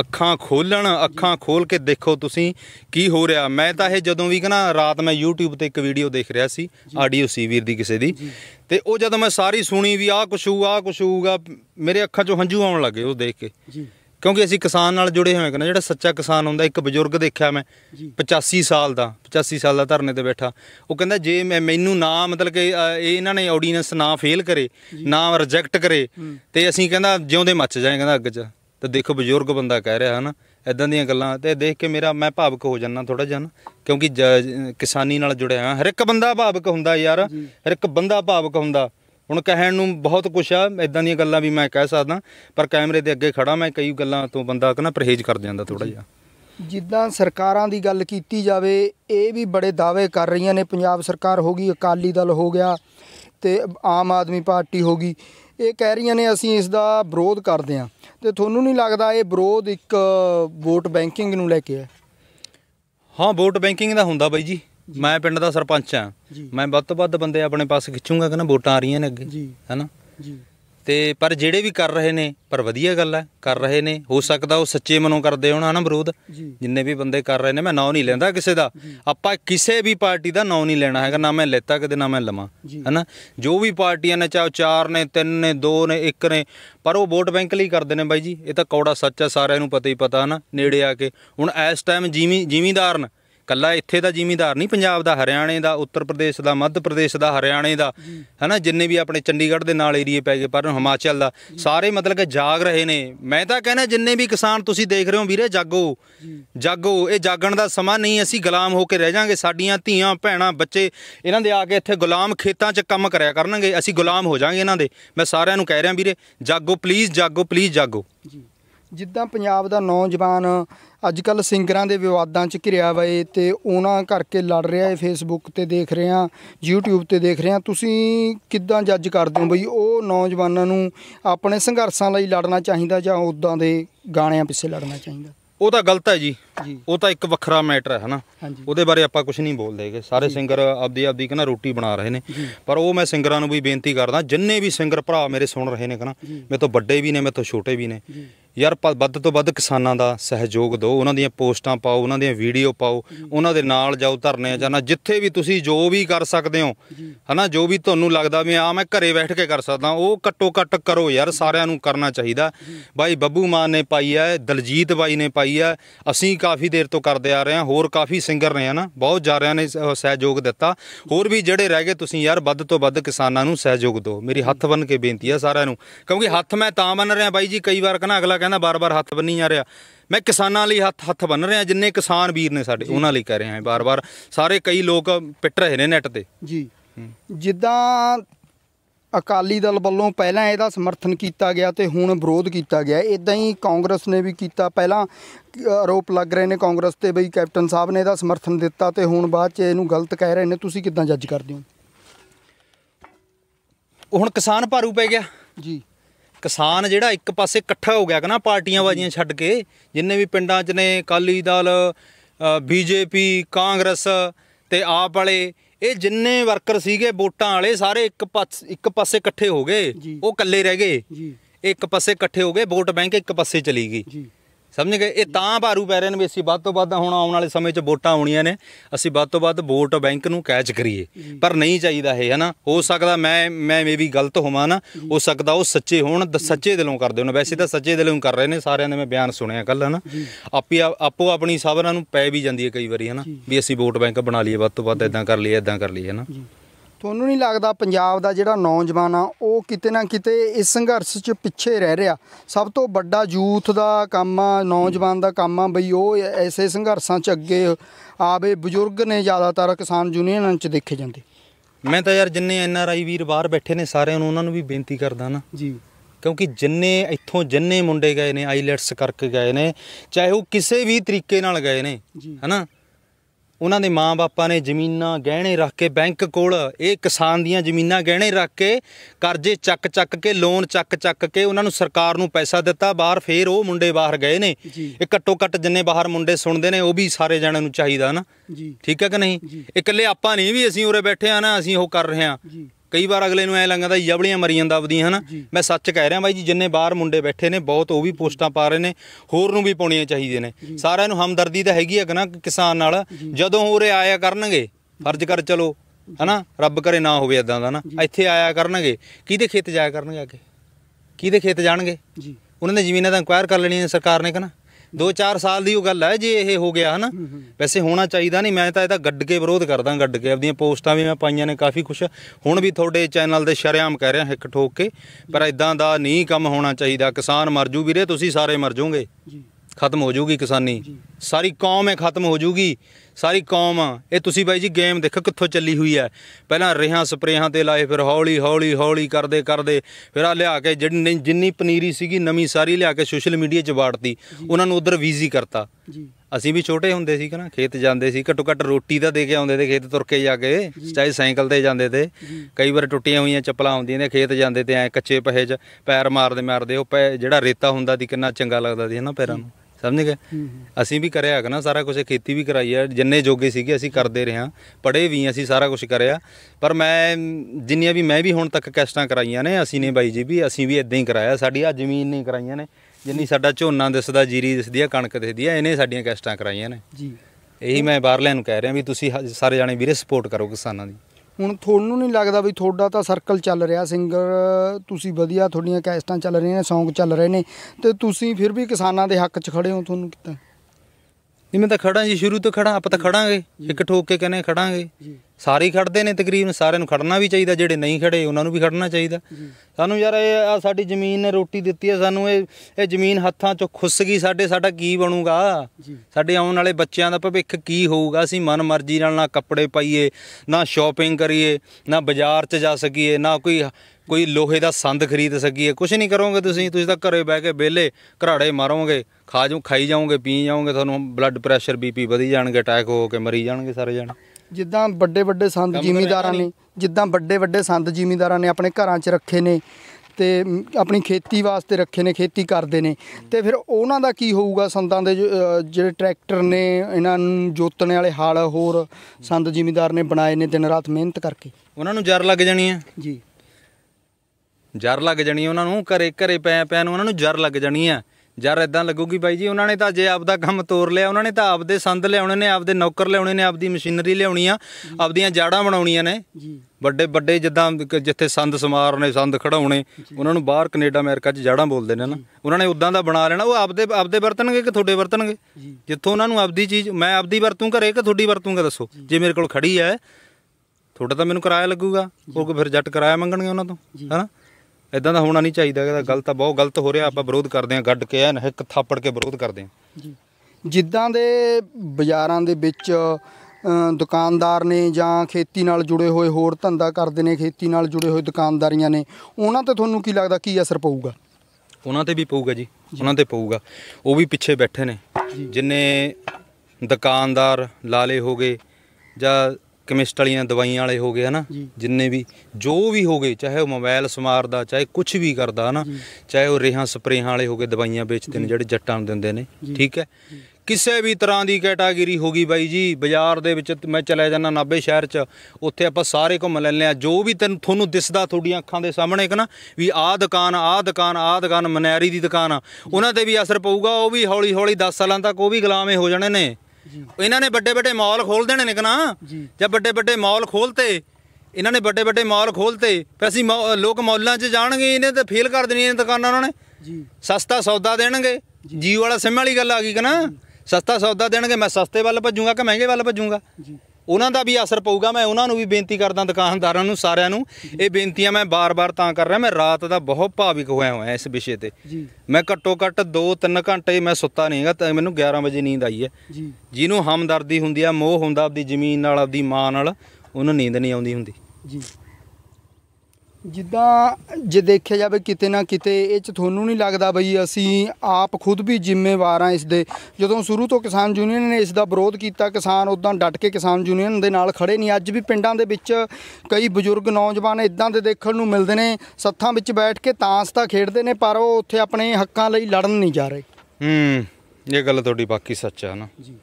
ਅੱਖਾਂ ਖੋਲਣ ਅੱਖਾਂ ਖੋਲ ਕੇ ਦੇਖੋ ਤੁਸੀਂ ਕੀ ਹੋ ਰਿਹਾ ਮੈਂ ਤਾਂ ਇਹ ਜਦੋਂ ਵੀ ਕਹਿੰਦਾ ਰਾਤ ਮੈਂ YouTube ਤੇ ਇੱਕ ਵੀਡੀਓ ਦੇਖ ਰਿਹਾ ਸੀ ਆਡੀਓ ਸੀ ਵੀਰ ਦੀ ਕਿਸੇ ਦੀ ਤੇ ਉਹ ਜਦੋਂ ਮੈਂ ਸਾਰੀ ਸੁਣੀ ਵੀ ਆਹ ਕੁਛ ਹੋਊ ਆਹ ਕੁਛ ਹੋਊਗਾ ਮੇਰੇ ਅੱਖਾਂ 'ਚੋਂ ਹੰਝੂ ਆਉਣ ਲੱਗੇ ਉਹ ਦੇਖ ਕੇ ਜੀ ਕਿਉਂਕਿ ਅਸੀਂ ਕਿਸਾਨ ਨਾਲ ਜੁੜੇ ਹੋਏ ਕਹਿੰਦਾ ਜਿਹੜਾ ਸੱਚਾ ਕਿਸਾਨ ਹੁੰਦਾ ਇੱਕ ਬਜ਼ੁਰਗ ਦੇਖਿਆ ਮੈਂ 85 ਸਾਲ ਦਾ 85 ਸਾਲ ਦਾ ਧਰਨੇ ਤੇ ਬੈਠਾ ਉਹ ਕਹਿੰਦਾ ਜੇ ਮੈਂ ਮੈਨੂੰ ਨਾ ਮਤਲਬ ਕਿ ਇਹ ਇਹਨਾਂ ਨੇ ਆਡੀਅנס ਨਾ ਫੇਲ ਕਰੇ ਨਾ ਰਿਜੈਕਟ ਕਰੇ ਤੇ ਅਸੀਂ ਕਹਿੰਦਾ ਜਿਉਂਦੇ ਮੱਚ ਜਾਏ ਕਹਿੰਦਾ ਅੱਗ 'ਚ ਤਾਂ ਦੇਖੋ ਬਜ਼ੁਰਗ ਬੰਦਾ ਕਹਿ ਰਿਹਾ ਹਨਾ ਇਦਾਂ ਦੀਆਂ ਗੱਲਾਂ ਤੇ ਦੇਖ ਕੇ ਮੇਰਾ ਮੈਂ ਭਾਵਕ ਹੋ ਜਾਂਦਾ ਥੋੜਾ ਜਿਹਾ ਕਿਉਂਕਿ ਕਿਸਾਨੀ ਨਾਲ ਜੁੜਿਆ ਹਾਂ ਹਰ ਇੱਕ ਬੰਦਾ ਭਾਵਕ ਹੁੰਦਾ ਯਾਰ ਹਰ ਇੱਕ ਬੰਦਾ ਭਾਵਕ ਹੁੰਦਾ ਹੁਣ ਕਹਿਣ ਨੂੰ ਬਹੁਤ ਕੁਛ ਆ ਇਦਾਂ ਦੀਆਂ ਗੱਲਾਂ ਵੀ ਮੈਂ ਕਹਿ ਸਕਦਾ ਪਰ ਕੈਮਰੇ ਦੇ ਅੱਗੇ ਖੜਾ ਮੈਂ ਕਈ ਗੱਲਾਂ ਤੋਂ ਬੰਦਾ ਕਹਿੰਦਾ ਪਰਹੇਜ਼ ਕਰ ਜਾਂਦਾ ਥੋੜਾ ਜਿਹਾ ਜਿੱਦਾਂ ਸਰਕਾਰਾਂ ਦੀ ਗੱਲ ਕੀਤੀ ਜਾਵੇ ਇਹ ਵੀ ਬੜੇ ਦਾਅਵੇ ਕਰ ਰਹੀਆਂ ਨੇ ਪੰਜਾਬ ਸਰਕਾਰ ਹੋ ਗਈ ਅਕਾਲੀ ਦਲ ਹੋ ਗਿਆ ਤੇ ਆਮ ਆਦਮੀ ਪਾਰਟੀ ਹੋ ਗਈ ਇਹ ਕਹਿ ਰਹੀਆਂ ਨੇ ਅਸੀਂ ਇਸ ਦਾ ਵਿਰੋਧ ਕਰਦੇ ਹਾਂ ਤੇ ਤੁਹਾਨੂੰ ਨਹੀਂ ਲੱਗਦਾ ਇਹ ਵਿਰੋਧ ਇੱਕ ਵੋਟ ਬੈਂਕਿੰਗ ਨੂੰ ਲੈ ਕੇ ਹੈ ਹਾਂ ਵੋਟ ਬੈਂਕਿੰਗ ਦਾ ਹੁੰਦਾ ਬਾਈ ਜੀ ਮੈਂ ਪਿੰਡ ਦਾ ਸਰਪੰਚ ਆ ਮੈਂ ਵੱਧ ਤੋਂ ਵੱਧ ਬੰਦੇ ਆਪਣੇ ਪਾਸ ਖਿੱਚੂਗਾ ਕਿ ਨਾ ਵੋਟਾਂ ਆ ਰਹੀਆਂ ਨੇ ਅੱਗੇ ਹੈਨਾ ਜੀ ਤੇ ਪਰ ਜਿਹੜੇ ਵੀ ਕਰ ਰਹੇ ਨੇ ਪਰ ਵਧੀਆ ਗੱਲ ਹੈ ਕਰ ਰਹੇ ਨੇ ਹੋ ਸਕਦਾ ਉਹ ਸੱਚੇ ਮਨੋਂ ਕਰਦੇ ਹੋਣ ਨਾ ਵਿਰੋਧ ਜਿੰਨੇ ਵੀ ਬੰਦੇ ਕਰ ਰਹੇ ਨੇ ਮੈਂ ਨਾਂ ਨਹੀਂ ਲੈਂਦਾ ਕਿਸੇ ਦਾ ਆਪਾਂ ਕਿਸੇ ਵੀ ਪਾਰਟੀ ਦਾ ਨਾਂ ਨਹੀਂ ਲੈਣਾ ਹੈਗਾ ਨਾ ਮੈਂ ਲੈਤਾ ਕਿਤੇ ਨਾ ਮੈਂ ਲਵਾਂ ਹਨਾ ਜੋ ਵੀ ਪਾਰਟੀਆਂ ਨੇ ਚਾਹੇ ਚਾਰ ਨੇ ਤਿੰਨ ਨੇ ਦੋ ਨੇ ਇੱਕ ਨੇ ਪਰ ਉਹ ਵੋਟ ਬੈਂਕ ਲਈ ਕਰਦੇ ਨੇ ਬਾਈ ਜੀ ਇਹ ਤਾਂ ਕੌੜਾ ਸੱਚ ਹੈ ਸਾਰਿਆਂ ਨੂੰ ਪਤਾ ਹੀ ਪਤਾ ਹਨਾ ਨੇੜੇ ਆ ਕੇ ਹੁਣ ਇਸ ਟਾਈਮ ਜਿਮੀ ਜ਼ਿਮੀਦਾਰ ਨੇ ਕੱਲਾ ਇੱਥੇ ਦਾ ਜ਼ਿਮੀਂਦਾਰ ਨਹੀਂ ਪੰਜਾਬ ਦਾ ਹਰਿਆਣੇ ਦਾ ਉੱਤਰ ਪ੍ਰਦੇਸ਼ ਦਾ ਮੱਧ ਪ੍ਰਦੇਸ਼ ਦਾ ਹਰਿਆਣੇ ਦਾ ਹਨਾ ਜਿੰਨੇ ਵੀ ਆਪਣੇ ਚੰਡੀਗੜ੍ਹ ਦੇ ਨਾਲ ਏਰੀਏ ਪੈ ਗਏ ਪਰ ਹਿਮਾਚਲ ਦਾ ਸਾਰੇ ਮਤਲਬ ਕਿ ਜਾਗ ਰਹੇ ਨੇ ਮੈਂ ਤਾਂ ਕਹਿੰਦਾ ਜਿੰਨੇ ਵੀ ਕਿਸਾਨ ਤੁਸੀਂ ਦੇਖ ਰਹੇ ਹੋ ਵੀਰੇ ਜਾਗੋ ਜਾਗੋ ਇਹ ਜਾਗਣ ਦਾ ਸਮਾਂ ਨਹੀਂ ਅਸੀਂ ਗੁਲਾਮ ਹੋ ਕੇ ਰਹਿ ਜਾਾਂਗੇ ਸਾਡੀਆਂ ਧੀਆਂ ਭੈਣਾਂ ਬੱਚੇ ਇਹਨਾਂ ਦੇ ਆ ਕੇ ਇੱਥੇ ਗੁਲਾਮ ਖੇਤਾਂ 'ਚ ਕੰਮ ਕਰਿਆ ਕਰਨਗੇ ਅਸੀਂ ਗੁਲਾਮ ਹੋ ਜਾਾਂਗੇ ਇਹਨਾਂ ਦੇ ਮੈਂ ਸਾਰਿਆਂ ਨੂੰ ਕਹਿ ਰਿਹਾ ਵੀਰੇ ਜਾਗੋ ਪਲੀਜ਼ ਜਾਗੋ ਪਲੀਜ਼ ਜਾਗੋ ਜਿੱਦਾਂ ਪੰਜਾਬ ਦਾ ਨੌਜਵਾਨ ਅੱਜ ਕੱਲ ਸਿੰਗਰਾਂ ਦੇ ਵਿਵਾਦਾਂ 'ਚ ਘਿਰਿਆ ਵਏ ਤੇ ਉਹਨਾਂ ਕਰਕੇ ਲੜ ਰਿਹਾ ਹੈ ਫੇਸਬੁੱਕ ਤੇ ਦੇਖ ਰਿਹਾ YouTube ਤੇ ਦੇਖ ਰਿਹਾ ਤੁਸੀਂ ਕਿੱਦਾਂ ਜੱਜ ਕਰਦੇ ਹੋ ਬਈ ਉਹ ਨੌਜਵਾਨਾਂ ਨੂੰ ਆਪਣੇ ਸੰਘਰਸ਼ਾਂ ਲਈ ਲੜਨਾ ਚਾਹੀਦਾ ਜਾਂ ਉਦਾਂ ਦੇ ਗਾਣਿਆਂ ਪਿੱਛੇ ਲੜਨਾ ਚਾਹੀਦਾ ਉਹ ਤਾਂ ਗਲਤ ਹੈ ਜੀ ਉਹ ਤਾਂ ਇੱਕ ਵੱਖਰਾ ਮੈਟਰ ਹੈ ਹਨਾ ਉਹਦੇ ਬਾਰੇ ਆਪਾਂ ਕੁਝ ਨਹੀਂ ਬੋਲਦੇ ਸਾਰੇ ਸਿੰਗਰ ਆਪਦੀ ਆਪਦੀ ਕਹਿੰਦਾ ਰੋਟੀ ਬਣਾ ਰਹੇ ਨੇ ਪਰ ਉਹ ਮੈਂ ਸਿੰਗਰਾਂ ਨੂੰ ਵੀ ਬੇਨਤੀ ਕਰਦਾ ਜਿੰਨੇ ਵੀ ਸਿੰਗਰ ਭਰਾ ਮੇਰੇ ਸੁਣ ਰਹੇ ਨੇ ਕਹਿੰਦਾ ਮੇਰੇ ਤੋਂ ਵੱਡੇ ਵੀ ਨੇ ਮੇਰੇ ਤੋਂ ਛੋਟੇ ਵੀ ਨੇ ਯਾਰ ਵੱਧ ਤੋਂ ਵੱਧ ਕਿਸਾਨਾਂ ਦਾ ਸਹਿਯੋਗ ਦਿਓ ਉਹਨਾਂ ਦੀਆਂ ਪੋਸਟਾਂ ਪਾਓ ਉਹਨਾਂ ਦੀਆਂ ਵੀਡੀਓ ਪਾਓ ਉਹਨਾਂ ਦੇ ਨਾਲ ਜਾਓ ਧਰਨੇ ਜਾਣਾ ਜਿੱਥੇ ਵੀ ਤੁਸੀਂ ਜੋ ਵੀ ਕਰ ਸਕਦੇ ਹੋ ਹਨਾ ਜੋ ਵੀ ਤੁਹਾਨੂੰ ਲੱਗਦਾ ਵੀ ਆ ਮੈਂ ਘਰੇ ਬੈਠ ਕੇ ਕਰ ਸਕਦਾ ਉਹ ਘੱਟੋ ਘੱਟ ਕਰੋ ਯਾਰ ਸਾਰਿਆਂ ਨੂੰ ਕਰਨਾ ਚਾਹੀਦਾ ਬਾਈ ਬੱਬੂ ਮਾਨ ਨੇ ਪਾਈ ਹੈ ਦਲਜੀਤ ਬਾਈ ਨੇ ਪਾਈ ਹੈ ਅਸੀਂ ਕਾਫੀ ਦੇਰ ਤੋਂ ਕਰਦੇ ਆ ਰਹੇ ਆ ਹੋਰ ਕਾਫੀ ਸਿੰਗਰ ਨੇ ਹਨ ਬਹੁਤ ਜਾ ਰਹੇ ਨੇ ਸਹਿਯੋਗ ਦਿੱਤਾ ਹੋਰ ਵੀ ਜਿਹੜੇ ਰਹਿ ਗਏ ਤੁਸੀਂ ਯਾਰ ਵੱਧ ਤੋਂ ਵੱਧ ਕਿਸਾਨਾਂ ਨੂੰ ਸਹਿਯੋਗ ਦਿਓ ਮੇਰੀ ਹੱਥ ਬੰਨ ਕੇ ਬੇਨਤੀ ਆ ਸਾਰਿਆਂ ਨੂੰ ਕਿਉਂਕਿ ਹੱਥ ਮੈਂ ਤਾਂ ਬੰਨ ਰਿਹਾ ਬਾਈ ਜੀ ਕਈ ਵਾਰ ਕਹਿੰਦਾ ਅਗਲਾ ਕਹਿੰਦਾ ਬਾਰ-ਬਾਰ ਹੱਥ ਬੰਨੀ ਜਾ ਰਿਹਾ ਮੈਂ ਕਿਸਾਨਾਂ ਲਈ ਹੱਥ ਹੱਥ ਬੰਨ ਰਿਹਾ ਜਿੰਨੇ ਕਿਸਾਨ ਵੀਰ ਨੇ ਸਾਡੇ ਉਹਨਾਂ ਲਈ ਕਹਿ ਰਿਹਾ ਹਾਂ ਬਾਰ-ਬਾਰ ਸਾਰੇ ਕਈ ਲੋਕ ਪਿੱਟ ਰਹੇ ਨੇ ਨੈਟ ਤੇ ਜੀ ਜਿੱਦਾਂ ਅਕਾਲੀ ਦਲ ਵੱਲੋਂ ਪਹਿਲਾਂ ਇਹਦਾ ਸਮਰਥਨ ਕੀਤਾ ਗਿਆ ਤੇ ਹੁਣ ਵਿਰੋਧ ਕੀਤਾ ਗਿਆ ਇਦਾਂ ਹੀ ਕਾਂਗਰਸ ਨੇ ਵੀ ਕੀਤਾ ਪਹਿਲਾਂ ਆਰੋਪ ਲੱਗ ਰਹੇ ਨੇ ਕਾਂਗਰਸ ਤੇ ਬਈ ਕੈਪਟਨ ਸਾਹਿਬ ਨੇ ਇਹਦਾ ਸਮਰਥਨ ਦਿੱਤਾ ਤੇ ਹੁਣ ਬਾਅਦ 'ਚ ਇਹਨੂੰ ਗਲਤ ਕਹਿ ਰਹੇ ਨੇ ਤੁਸੀਂ ਕਿੱਦਾਂ ਜੱਜ ਕਰਦੇ ਹੋ ਹੁਣ ਕਿਸਾਨ ਭਾਰੂ ਪੈ ਗਿਆ ਜੀ ਕਿਸਾਨ ਜਿਹੜਾ ਇੱਕ ਪਾਸੇ ਇਕੱਠਾ ਹੋ ਗਿਆ ਕਨਾ ਪਾਰਟੀਆਂ ਬਾਜੀਆਂ ਛੱਡ ਕੇ ਜਿੰਨੇ ਵੀ ਪਿੰਡਾਂ 'ਚ ਨੇ ਅਕਾਲੀ ਦਲ ਬੀਜੇਪੀ ਕਾਂਗਰਸ ਤੇ ਆਪ ਵਾਲੇ ਇਹ ਜਿੰਨੇ ਵਰਕਰ ਸੀਗੇ ਵੋਟਾਂ ਵਾਲੇ ਸਾਰੇ ਇੱਕ ਪਾਸੇ ਇੱਕ ਪਾਸੇ ਇਕੱਠੇ ਹੋ ਗਏ ਉਹ ਇਕੱਲੇ ਰਹਿ ਗਏ ਇੱਕ ਪਾਸੇ ਇਕੱਠੇ ਹੋ ਗਏ ਵੋਟ ਬੈਂਕ ਇੱਕ ਪਾਸੇ ਚਲੀ ਗਈ ਸਮਝ ਗਏ ਇਹ ਤਾਂ ਭਾਰੂ ਪੈ ਰਹੇ ਨੇ ਵੀ ਅਸੀਂ ਵੱਧ ਤੋਂ ਵੱਧ ਹੁਣ ਆਉਣ ਵਾਲੇ ਸਮੇਂ 'ਚ ਵੋਟਾਂ ਆਉਣੀਆਂ ਨੇ ਅਸੀਂ ਵੱਧ ਤੋਂ ਵੱਧ ਵੋਟ ਬੈਂਕ ਨੂੰ ਕੈਚ ਕਰੀਏ ਪਰ ਨਹੀਂ ਚਾਹੀਦਾ ਇਹ ਹਨਾ ਹੋ ਸਕਦਾ ਮੈਂ ਮੈਂ ਵੀ ਗਲਤ ਹੋਵਾਂ ਨਾ ਹੋ ਸਕਦਾ ਉਹ ਸੱਚੇ ਹੋਣ ਸੱਚੇ ਦਿਲੋਂ ਕਰਦੇ ਹੋਣ ਵੈਸੇ ਤਾਂ ਸੱਚੇ ਦਿਲੋਂ ਕਰ ਰਹੇ ਨੇ ਸਾਰਿਆਂ ਦੇ ਮੈਂ ਬਿਆਨ ਸੁਣਿਆ ਕੱਲ ਹਨਾ ਆਪੀ ਆਪੋ ਆਪਣੀ ਸਭਨਾਂ ਨੂੰ ਪੈ ਵੀ ਜਾਂਦੀ ਹੈ ਕਈ ਵਾਰੀ ਹਨਾ ਵੀ ਅਸੀਂ ਵੋਟ ਬੈਂਕ ਬਣਾ ਲਈਏ ਵੱਧ ਤੋਂ ਵੱਧ ਇਦਾਂ ਕਰ ਲਈਏ ਇਦਾਂ ਕਰ ਲਈਏ ਹਨਾ ਤੁਹਾਨੂੰ ਨਹੀਂ ਲੱਗਦਾ ਪੰਜਾਬ ਦਾ ਜਿਹੜਾ ਨੌਜਵਾਨ ਆ ਉਹ ਕਿਤੇ ਨਾ ਕਿਤੇ ਇਸ ਸੰਘਰਸ਼ 'ਚ ਪਿੱਛੇ ਰਹਿ ਰਿਹਾ ਸਭ ਤੋਂ ਵੱਡਾ ਯੂਥ ਦਾ ਕੰਮ ਆ ਨੌਜਵਾਨ ਦਾ ਕੰਮ ਆ ਬਈ ਉਹ ਐਸੇ ਸੰਘਰਸ਼ਾਂ 'ਚ ਅੱਗੇ ਆਵੇ ਬਜ਼ੁਰਗ ਨੇ ਜ਼ਿਆਦਾਤਰ ਕਿਸਾਨ ਯੂਨੀਅਨਾਂ 'ਚ ਦੇਖੇ ਜਾਂਦੇ ਮੈਂ ਤਾਂ ਯਾਰ ਜਿੰਨੇ ਐਨ ਆਰ ਆਈ ਵੀਰ ਬਾਹਰ ਬੈਠੇ ਨੇ ਸਾਰਿਆਂ ਨੂੰ ਉਹਨਾਂ ਨੂੰ ਵੀ ਬੇਨਤੀ ਕਰਦਾ ਨਾ ਜੀ ਕਿਉਂਕਿ ਜਿੰਨੇ ਇੱਥੋਂ ਜਿੰਨੇ ਮੁੰਡੇ ਗਏ ਨੇ ਆਈਲੈਟਸ ਕਰਕੇ ਗਏ ਨੇ ਚਾਹੇ ਉਹ ਕਿਸੇ ਵੀ ਤਰੀਕੇ ਨਾਲ ਗਏ ਨੇ ਹਨਾ ਉਹਨਾਂ ਦੇ ਮਾਪੇ ਨੇ ਜ਼ਮੀਨਾਂ ਗਹਿਣੇ ਰੱਖ ਕੇ ਬੈਂਕ ਕੋਲ ਇਹ ਕਿਸਾਨ ਦੀਆਂ ਜ਼ਮੀਨਾਂ ਗਹਿਣੇ ਰੱਖ ਕੇ ਕਰਜ਼ੇ ਚੱਕ ਚੱਕ ਕੇ ਲੋਨ ਚੱਕ ਚੱਕ ਕੇ ਉਹਨਾਂ ਨੂੰ ਸਰਕਾਰ ਨੂੰ ਪੈਸਾ ਦਿੱਤਾ ਬਾਹਰ ਫੇਰ ਉਹ ਮੁੰਡੇ ਬਾਹਰ ਗਏ ਨੇ ਇਹ ਘੱਟੋ ਘੱਟ ਜਿੰਨੇ ਬਾਹਰ ਮੁੰਡੇ ਸੁਣਦੇ ਨੇ ਉਹ ਵੀ ਸਾਰੇ ਜਣਾਂ ਨੂੰ ਚਾਹੀਦਾ ਨਾ ਠੀਕ ਹੈ ਕਿ ਨਹੀਂ ਇਕੱਲੇ ਆਪਾਂ ਨਹੀਂ ਵੀ ਅਸੀਂ ਉਰੇ ਬੈਠੇ ਆ ਨਾ ਅਸੀਂ ਉਹ ਕਰ ਰਹੇ ਆ ਕਈ ਵਾਰ ਅਗਲੇ ਨੂੰ ਐ ਲੱਗਦਾ ਜਬਲੀਆਂ ਮਰੀ ਜਾਂਦਾ ਆਪਦੀਆਂ ਹਨ ਮੈਂ ਸੱਚ ਕਹਿ ਰਿਹਾ ਬਾਈ ਜੀ ਜਿੰਨੇ ਬਾਹਰ ਮੁੰਡੇ ਬੈਠੇ ਨੇ ਬਹੁਤ ਉਹ ਵੀ ਪੋਸਟਾਂ ਪਾ ਰਹੇ ਨੇ ਹੋਰ ਨੂੰ ਵੀ ਪਾਉਣੀਆਂ ਚਾਹੀਦੀਆਂ ਨੇ ਸਾਰਿਆਂ ਨੂੰ ਹਮਦਰਦੀ ਤਾਂ ਹੈਗੀ ਹੈ ਕਿ ਨਾ ਕਿਸਾਨ ਨਾਲ ਜਦੋਂ ਹੋਰੇ ਆਇਆ ਕਰਨਗੇ ਫਰਜ਼ ਕਰ ਚਲੋ ਹਨਾ ਰੱਬ ਕਰੇ ਨਾ ਹੋਵੇ ਇਦਾਂ ਦਾ ਨਾ ਇੱਥੇ ਆਇਆ ਕਰਨਗੇ ਕਿਹਦੇ ਖੇਤ ਜਾਇਆ ਕਰਨਗੇ ਅੱਗੇ ਕਿਹਦੇ ਖੇਤ ਜਾਣਗੇ ਜੀ ਉਹਨਾਂ ਨੇ ਜ਼ਮੀਨਾਂ ਦਾ ਇਨਕੁਆਇਰ ਕਰ ਲੈਣੀ ਹੈ ਸਰਕਾਰ ਨੇ ਨਾ 2-4 ਸਾਲ ਦੀ ਉਹ ਗੱਲ ਹੈ ਜੇ ਇਹ ਹੋ ਗਿਆ ਹਨਾ ਵੈਸੇ ਹੋਣਾ ਚਾਹੀਦਾ ਨਹੀਂ ਮੈਂ ਤਾਂ ਇਹਦਾ ਗੱਡ ਕੇ ਵਿਰੋਧ ਕਰਦਾ ਗੱਡ ਕੇ ਆਪਣੀਆਂ ਪੋਸਟਾਂ ਵੀ ਮੈਂ ਪਾਈਆਂ ਨੇ ਕਾਫੀ ਕੁਛ ਹੁਣ ਵੀ ਤੁਹਾਡੇ ਚੈਨਲ ਦੇ ਸ਼ਰਿਆਮ ਕਹਿ ਰਿਹਾ ਹਿੱਕ ਠੋਕ ਕੇ ਪਰ ਇਦਾਂ ਦਾ ਨਹੀਂ ਕੰਮ ਹੋਣਾ ਚਾਹੀਦਾ ਕਿਸਾਨ ਮਰ ਜੂ ਵੀਰੇ ਤੁਸੀਂ ਸਾਰੇ ਮਰ ਜੂਗੇ ਖਤਮ ਹੋ ਜੂਗੀ ਕਿਸਾਨੀ ਸਾਰੀ ਕੌਮ ਹੈ ਖਤਮ ਹੋ ਜੂਗੀ ਸਾਰੀ ਕੌਮ ਆ ਇਹ ਤੁਸੀਂ ਬਾਈ ਜੀ ਗੇਮ ਦੇਖੋ ਕਿੱਥੋਂ ਚੱਲੀ ਹੋਈ ਹੈ ਪਹਿਲਾਂ ਰਿਹਾਂ ਸਪਰੇਹਾਂ ਤੇ ਲਾਏ ਫਿਰ ਹੌਲੀ ਹੌਲੀ ਹੌਲੀ ਕਰਦੇ ਕਰਦੇ ਫਿਰ ਆ ਲਿਆ ਕੇ ਜਿੰਨੀ ਜਿੰਨੀ ਪਨੀਰੀ ਸੀਗੀ ਨਵੀਂ ਸਾਰੀ ਲਿਆ ਕੇ ਸੋਸ਼ਲ ਮੀਡੀਆ 'ਚ ਵਾੜਤੀ ਉਹਨਾਂ ਨੂੰ ਉਧਰ ਵੀਜ਼ੀ ਕਰਤਾ ਜੀ ਅਸੀਂ ਵੀ ਛੋਟੇ ਹੁੰਦੇ ਸੀ ਨਾ ਖੇਤ ਜਾਂਦੇ ਸੀ ਘਟੂ ਘਟ ਰੋਟੀ ਤਾਂ ਦੇ ਕੇ ਆਉਂਦੇ ਤੇ ਖੇਤ ਤੁਰ ਕੇ ਜਾ ਕੇ ਚਾਹੇ ਸਾਈਕਲ ਤੇ ਜਾਂਦੇ ਤੇ ਕਈ ਵਾਰ ਟੁੱਟੀਆਂ ਹੋਈਆਂ ਚੱਪਲਾਂ ਆਉਂਦੀਆਂ ਨੇ ਖੇਤ ਜਾਂਦੇ ਤੇ ਐ ਕੱਚੇ ਪਹੇ 'ਚ ਪੈਰ ਮਾਰਦੇ ਮਾਰਦੇ ਉਹ ਜਿਹੜਾ ਰੇਤਾ ਹੁੰਦਾ ਦੀ ਕਿੰਨਾ ਚੰਗਾ ਲੱਗਦਾ ਸੀ ਨਾ ਪੈਰਾਂ ਨੂੰ ਸਮਝ ਗਏ ਅਸੀਂ ਵੀ ਕਰਿਆ ਹੈਗਾ ਨਾ ਸਾਰਾ ਕੁਝ ਖੇਤੀ ਵੀ ਕਰਾਈ ਹੈ ਜਿੰਨੇ ਜੋਗੇ ਸੀਗੇ ਅਸੀਂ ਕਰਦੇ ਰਹੇ ਹਾਂ ਪੜੇ ਵੀ ਅਸੀਂ ਸਾਰਾ ਕੁਝ ਕਰਿਆ ਪਰ ਮੈਂ ਜਿੰਨੀਆਂ ਵੀ ਮੈਂ ਵੀ ਹੁਣ ਤੱਕ ਕੈਸਟਾਂ ਕਰਾਈਆਂ ਨੇ ਅਸੀਂ ਨੇ ਬਾਈ ਜੀ ਵੀ ਅਸੀਂ ਵੀ ਇਦਾਂ ਹੀ ਕਰਾਇਆ ਸਾਡੀ ਆ ਜ਼ਮੀਨ ਨਹੀਂ ਕਰਾਈਆਂ ਨੇ ਜਿੰਨੀ ਸਾਡਾ ਝੋਨਾ ਦਿਸਦਾ ਜੀਰੀ ਦਿਸਦੀ ਆ ਕਣਕ ਦਿਸਦੀ ਆ ਇਹਨੇ ਸਾਡੀਆਂ ਕੈਸਟਾਂ ਕਰਾਈਆਂ ਨੇ ਜੀ ਇਹੀ ਮੈਂ ਬਾਹਰਲਿਆਂ ਨੂੰ ਕਹਿ ਰਿਹਾ ਵੀ ਤੁਸੀਂ ਸਾਰੇ ਜਾਣੇ ਵੀਰੇ ਸਪੋਰਟ ਕਰੋ ਕਿਸਾਨਾਂ ਦੀ ਹੁਣ ਤੁਹਾਨੂੰ ਨਹੀਂ ਲੱਗਦਾ ਵੀ ਤੁਹਾਡਾ ਤਾਂ ਸਰਕਲ ਚੱਲ ਰਿਹਾ ਸਿੰਗਰ ਤੁਸੀਂ ਵਧੀਆ ਤੁਹਾਡੀਆਂ ਕੈਸਟਾਂ ਚੱਲ ਰਹੀਆਂ ਨੇ ਸੌਂਗ ਚੱਲ ਰਹੇ ਨੇ ਤੇ ਤੁਸੀਂ ਫਿਰ ਵੀ ਕਿਸਾਨਾਂ ਦੇ ਹੱਕ 'ਚ ਖੜੇ ਹੋ ਤੁਹਾਨੂੰ ਕਿਤਾ ਨਹੀਂ ਮੈਂ ਤਾਂ ਖੜਾ ਜੀ ਸ਼ੁਰੂ ਤੋਂ ਖੜਾ ਆਪਾਂ ਤਾਂ ਖੜਾਂਗੇ ਇੱਕ ਠੋਕ ਕੇ ਕਹਿੰਨੇ ਖੜਾਂਗੇ ਸਾਰੇ ਖੜਦੇ ਨੇ ਤਕਰੀਬਨ ਸਾਰਿਆਂ ਨੂੰ ਖੜਨਾ ਵੀ ਚਾਹੀਦਾ ਜਿਹੜੇ ਨਹੀਂ ਖੜੇ ਉਹਨਾਂ ਨੂੰ ਵੀ ਖੜਨਾ ਚਾਹੀਦਾ ਸਾਨੂੰ ਯਾਰ ਇਹ ਆ ਸਾਡੀ ਜ਼ਮੀਨ ਨੇ ਰੋਟੀ ਦਿੱਤੀ ਹੈ ਸਾਨੂੰ ਇਹ ਇਹ ਜ਼ਮੀਨ ਹੱਥਾਂ ਚੋਂ ਖੁੱਸ ਗਈ ਸਾਡੇ ਸਾਡਾ ਕੀ ਬਣੂਗਾ ਸਾਡੇ ਆਉਣ ਵਾਲੇ ਬੱਚਿਆਂ ਦਾ ਭਵਿੱਖ ਕੀ ਹੋਊਗਾ ਅਸੀਂ ਮਨ ਮਰਜ਼ੀ ਨਾਲ ਨਾ ਕੱਪੜੇ ਪਾਈਏ ਨਾ ਸ਼ਾਪਿੰਗ ਕਰੀਏ ਨਾ ਬਾਜ਼ਾਰ 'ਚ ਜਾ ਸਕੀਏ ਨਾ ਕੋਈ ਕੋਈ ਲੋਹੇ ਦਾ ਸੰਦ ਖਰੀਦ ਸਕੀਏ ਕੁਝ ਨਹੀਂ ਕਰੋਗੇ ਤੁਸੀਂ ਤੁਸੀਂ ਤਾਂ ਘਰੇ ਬਹਿ ਕੇ ਬੇਲੇ ਘਰਾੜੇ ਮਾਰੋਗੇ ਖਾ ਜੂ ਖਾਈ ਜਾਓਗੇ ਪੀ ਜਾਓਗੇ ਤੁਹਾਨੂੰ ਬਲੱਡ ਪ੍ਰੈਸ਼ਰ ਬੀਪੀ ਵਧੀ ਜਾਣਗੇ ਅਟੈਕ ਹੋ ਕੇ ਮਰੀ ਜਾਣਗੇ ਸਾਰੇ ਜਣ ਜਿੱਦਾਂ ਵੱਡੇ ਵੱਡੇ ਸੰਦ ਜ਼ਿਮੀਦਾਰਾਂ ਨੇ ਜਿੱਦਾਂ ਵੱਡੇ ਵੱਡੇ ਸੰਦ ਜ਼ਿਮੀਦਾਰਾਂ ਨੇ ਆਪਣੇ ਘਰਾਂ 'ਚ ਰੱਖੇ ਨੇ ਤੇ ਆਪਣੀ ਖੇਤੀ ਵਾਸਤੇ ਰੱਖੇ ਨੇ ਖੇਤੀ ਕਰਦੇ ਨੇ ਤੇ ਫਿਰ ਉਹਨਾਂ ਦਾ ਕੀ ਹੋਊਗਾ ਸੰਦਾਂ ਦੇ ਜਿਹੜੇ ਟਰੈਕਟਰ ਨੇ ਇਹਨਾਂ ਨੂੰ ਜੋਤਣ ਵਾਲੇ ਹਲ ਹੋਰ ਸੰਦ ਜ਼ਿਮੀਦਾਰ ਨੇ ਬਣਾਏ ਨੇ ਦਿਨ ਰਾਤ ਮਿਹਨਤ ਕਰਕੇ ਉਹਨਾਂ ਨੂੰ ਜਰ ਲੱਗ ਜਾਣੀ ਹੈ ਜੀ ਜਰ ਲੱਗ ਜਾਣੀ ਉਹਨਾਂ ਨੂੰ ਘਰੇ ਘਰੇ ਪੈ ਪੈ ਨੂੰ ਉਹਨਾਂ ਨੂੰ ਜਰ ਲੱਗ ਜਾਣੀ ਆ ਜਰ ਇਦਾਂ ਲੱਗੂਗੀ ਬਾਈ ਜੀ ਉਹਨਾਂ ਨੇ ਤਾਂ ਜੇ ਆਪਦਾ ਕੰਮ ਤੋਰ ਲਿਆ ਉਹਨਾਂ ਨੇ ਤਾਂ ਆਪਦੇ ਸੰਦ ਲਿਆਉਣੇ ਨੇ ਆਪਦੇ ਨੌਕਰ ਲਿਆਉਣੇ ਨੇ ਆਪਦੀ ਮਸ਼ੀਨਰੀ ਲਿਆਉਣੀ ਆ ਆਪਦੀਆਂ ਜਾੜਾਂ ਬਣਾਉਣੀਆਂ ਨੇ ਵੱਡੇ ਵੱਡੇ ਜਿੱਦਾਂ ਜਿੱਥੇ ਸੰਦ ਸਮਾਰ ਨੇ ਸੰਦ ਖੜਾਉਣੇ ਉਹਨਾਂ ਨੂੰ ਬਾਹਰ ਕੈਨੇਡਾ ਅਮਰੀਕਾ 'ਚ ਜਾੜਾਂ ਬੋਲਦੇ ਨੇ ਨਾ ਉਹਨਾਂ ਨੇ ਉਦਾਂ ਦਾ ਬਣਾ ਲੈਣਾ ਉਹ ਆਪਦੇ ਆਪਦੇ ਵਰਤਣਗੇ ਕਿ ਤੁਹਾਡੇ ਵਰਤਣਗੇ ਜਿੱਥੋਂ ਉਹਨਾਂ ਨੂੰ ਆਪਦੀ ਚੀਜ਼ ਮੈਂ ਆਪਦੀ ਵਰਤੂੰ ਘਰੇ ਕਿ ਤੁਹਾਡੀ ਵਰਤੂੰਗਾ ਦੱਸੋ ਜੇ ਮੇਰੇ ਕੋਲ ਖੜੀ ਹੈ ਤੁਹਾਡਾ ਤਾਂ ਮੈਨੂੰ ਕਿਰਾਇਆ ਲੱਗੂਗਾ ਉਹ ਫਿਰ ਜੱਟ ਕਿਰਾਇਆ ਮੰਗਣਗੇ ਉਹਨਾਂ ਤੋਂ ਹਨਾ ਇਦਾਂ ਦਾ ਹੋਣਾ ਨਹੀਂ ਚਾਹੀਦਾ ਇਹਦਾ ਗਲਤ ਆ ਬਹੁਤ ਗਲਤ ਹੋ ਰਿਹਾ ਆਪਾਂ ਵਿਰੋਧ ਕਰਦੇ ਆ ਗੱਡ ਕੇ ਐਨ ਇੱਕ ਥਾਪੜ ਕੇ ਵਿਰੋਧ ਕਰਦੇ ਆ ਜੀ ਜਿੱਦਾਂ ਦੇ ਬਾਜ਼ਾਰਾਂ ਦੇ ਵਿੱਚ ਦੁਕਾਨਦਾਰ ਨੇ ਜਾਂ ਖੇਤੀ ਨਾਲ ਜੁੜੇ ਹੋਏ ਹੋਰ ਧੰਦਾ ਕਰਦੇ ਨੇ ਖੇਤੀ ਨਾਲ ਜੁੜੇ ਹੋਏ ਦੁਕਾਨਦਾਰੀਆਂ ਨੇ ਉਹਨਾਂ ਤੇ ਤੁਹਾਨੂੰ ਕੀ ਲੱਗਦਾ ਕੀ ਅਸਰ ਪਊਗਾ ਉਹਨਾਂ ਤੇ ਵੀ ਪਊਗਾ ਜੀ ਉਹਨਾਂ ਤੇ ਪਊਗਾ ਉਹ ਵੀ ਪਿੱਛੇ ਬੈਠੇ ਨੇ ਜਿਨੇ ਦੁਕਾਨਦਾਰ ਲਾਲੇ ਹੋਗੇ ਜਾਂ ਕੈਮਿਸਟ ਵਾਲੀਆਂ ਦਵਾਈਆਂ ਵਾਲੇ ਹੋ ਗਏ ਹਨਾ ਜਿੰਨੇ ਵੀ ਜੋ ਵੀ ਹੋ ਗਏ ਚਾਹੇ ਉਹ ਮੋਬਾਈਲ ਸਮਾਰਦਾ ਚਾਹੇ ਕੁਝ ਵੀ ਕਰਦਾ ਹਨਾ ਚਾਹੇ ਉਹ ਰੇਹਾਂ ਸਪਰੇਹਾਂ ਵਾਲੇ ਹੋ ਗਏ ਦਵਾਈਆਂ ਵੇਚਦੇ ਨੇ ਜਿਹੜੇ ਜੱਟਾਂ ਨੂੰ ਦਿੰਦੇ ਨੇ ਠੀਕ ਹੈ ਕਿਸੇ ਵੀ ਤਰ੍ਹਾਂ ਦੀ ਕੈਟਾਗਰੀ ਹੋ ਗਈ ਬਾਈ ਜੀ ਬਾਜ਼ਾਰ ਦੇ ਵਿੱਚ ਮੈਂ ਚਲਾ ਜਾਂਦਾ ਨਾਬੇ ਸ਼ਹਿਰ 'ਚ ਉੱਥੇ ਆਪਾਂ ਸਾਰੇ ਘੁੰਮ ਲੈਂਦੇ ਆ ਜੋ ਵੀ ਤੈਨੂੰ ਤੁਹਾਨੂੰ ਦਿਸਦਾ ਤੁਹਾਡੀਆਂ ਅੱਖਾਂ ਦੇ ਸਾਹਮਣੇ ਇੱਕ ਨਾ ਵੀ ਆਹ ਦੁਕਾਨ ਆਹ ਦੁਕਾਨ ਆਹ ਦੁਕਾਨ ਮਨੈਰੀ ਦੀ ਦੁਕਾਨ ਉਹਨਾਂ ਤੇ ਵੀ ਅਸਰ ਪਊਗਾ ਉਹ ਵੀ ਹੌਲੀ ਹੌਲੀ 10 ਸਾਲਾਂ ਤੱਕ ਉਹ ਵੀ ਗੁਲਾਮੇ ਹੋ ਜਾਣੇ ਨੇ ਇਹਨਾਂ ਨੇ ਵੱਡੇ ਵੱਡੇ ਮਾਲ ਖੋਲ ਦੇਣੇ ਨੇ ਕਨਾ ਜਾਂ ਵੱਡੇ ਵੱਡੇ ਮਾਲ ਖੋਲਤੇ ਇਹਨਾਂ ਨੇ ਵੱਡੇ ਵੱਡੇ ਮਾਲ ਖੋਲਤੇ ਫਿਰ ਅਸੀਂ ਲੋਕ ਮੌਲਾਂ 'ਚ ਜਾਣਗੇ ਇਹਨੇ ਤਾਂ ਫੇਲ ਕਰ ਦੇਣੀ ਇਹ ਦੁਕਾਨਾਂ ਉਹਨਾਂ ਨੇ ਜੀ ਸਸਤਾ ਸੌਦਾ ਦੇਣਗੇ ਜੀ ਵਾਲਾ ਸਿਮ ਵਾਲੀ ਗੱਲ ਆ ਗਈ ਕਨਾ ਸਸਤਾ ਸੌਦਾ ਦੇਣਗੇ ਮੈਂ ਸਸਤੇ ਵੱਲ ਭੱਜੂਗਾ ਕਿ ਮਹਿੰਗੇ ਵੱਲ ਭੱਜੂਗਾ ਜੀ ਉਹਨਾਂ ਦਾ ਵੀ ਅਸਰ ਪਊਗਾ ਮੈਂ ਉਹਨਾਂ ਨੂੰ ਵੀ ਬੇਨਤੀ ਕਰਦਾ ਦੁਕਾਨਦਾਰਾਂ ਨੂੰ ਸਾਰਿਆਂ ਨੂੰ ਇਹ ਬੇਨਤੀਆਂ ਮੈਂ ਬਾਰ-ਬਾਰ ਤਾਂ ਕਰ ਰਿਹਾ ਮੈਂ ਰਾਤ ਦਾ ਬਹੁਤ ਭਾਵਿਕ ਹੋਇਆ ਹੋਇਆ ਇਸ ਵਿਸ਼ੇ ਤੇ ਮੈਂ ਘੱਟੋ-ਘੱਟ 2-3 ਘੰਟੇ ਮੈਂ ਸੁੱਤਾ ਨਹੀਂਗਾ ਤਾਂ ਮੈਨੂੰ 11 ਵਜੇ ਨੀਂਦ ਆਈ ਹੈ ਜਿਹਨੂੰ ਹਮਦਰਦੀ ਹੁੰਦੀ ਆ ਮੋਹ ਹੁੰਦਾ ਆਪਦੀ ਜ਼ਮੀਨ ਨਾਲ ਆਪਦੀ ਮਾਂ ਨਾਲ ਉਹਨੂੰ ਨੀਂਦ ਨਹੀਂ ਆਉਂਦੀ ਹੁੰਦੀ ਜੀ ਜਿੱਦਾਂ ਜੇ ਦੇਖਿਆ ਜਾਵੇ ਕਿਤੇ ਨਾ ਕਿਤੇ ਇਹ ਚ ਤੁਹਾਨੂੰ ਨਹੀਂ ਲੱਗਦਾ ਬਈ ਅਸੀਂ ਆਪ ਖੁਦ ਵੀ ਜ਼ਿੰਮੇਵਾਰ ਆ ਇਸ ਦੇ ਜਦੋਂ ਸ਼ੁਰੂ ਤੋਂ ਕਿਸਾਨ ਯੂਨੀਅਨ ਨੇ ਇਸ ਦਾ ਵਿਰੋਧ ਕੀਤਾ ਕਿਸਾਨ ਉਦਾਂ ਡਟ ਕੇ ਕਿਸਾਨ ਯੂਨੀਅਨ ਦੇ ਨਾਲ ਖੜੇ ਨਹੀਂ ਅੱਜ ਵੀ ਪਿੰਡਾਂ ਦੇ ਵਿੱਚ ਕਈ ਬਜ਼ੁਰਗ ਨੌਜਵਾਨ ਇਦਾਂ ਦੇ ਦੇਖਣ ਨੂੰ ਮਿਲਦੇ ਨੇ ਸੱਥਾਂ ਵਿੱਚ ਬੈਠ ਕੇ ਤਾਂਸ ਤਾਂ ਖੇਡਦੇ ਨੇ ਪਰ ਉਹ ਉੱਥੇ ਆਪਣੇ ਹੱਕਾਂ ਲਈ ਲੜਨ ਨਹੀਂ ਜਾ ਰਹੇ ਹੂੰ ਇਹ ਗੱਲ ਤੁਹਾਡੀ ਬਾਕੀ ਸੱਚ ਹੈ ਨਾ ਜੀ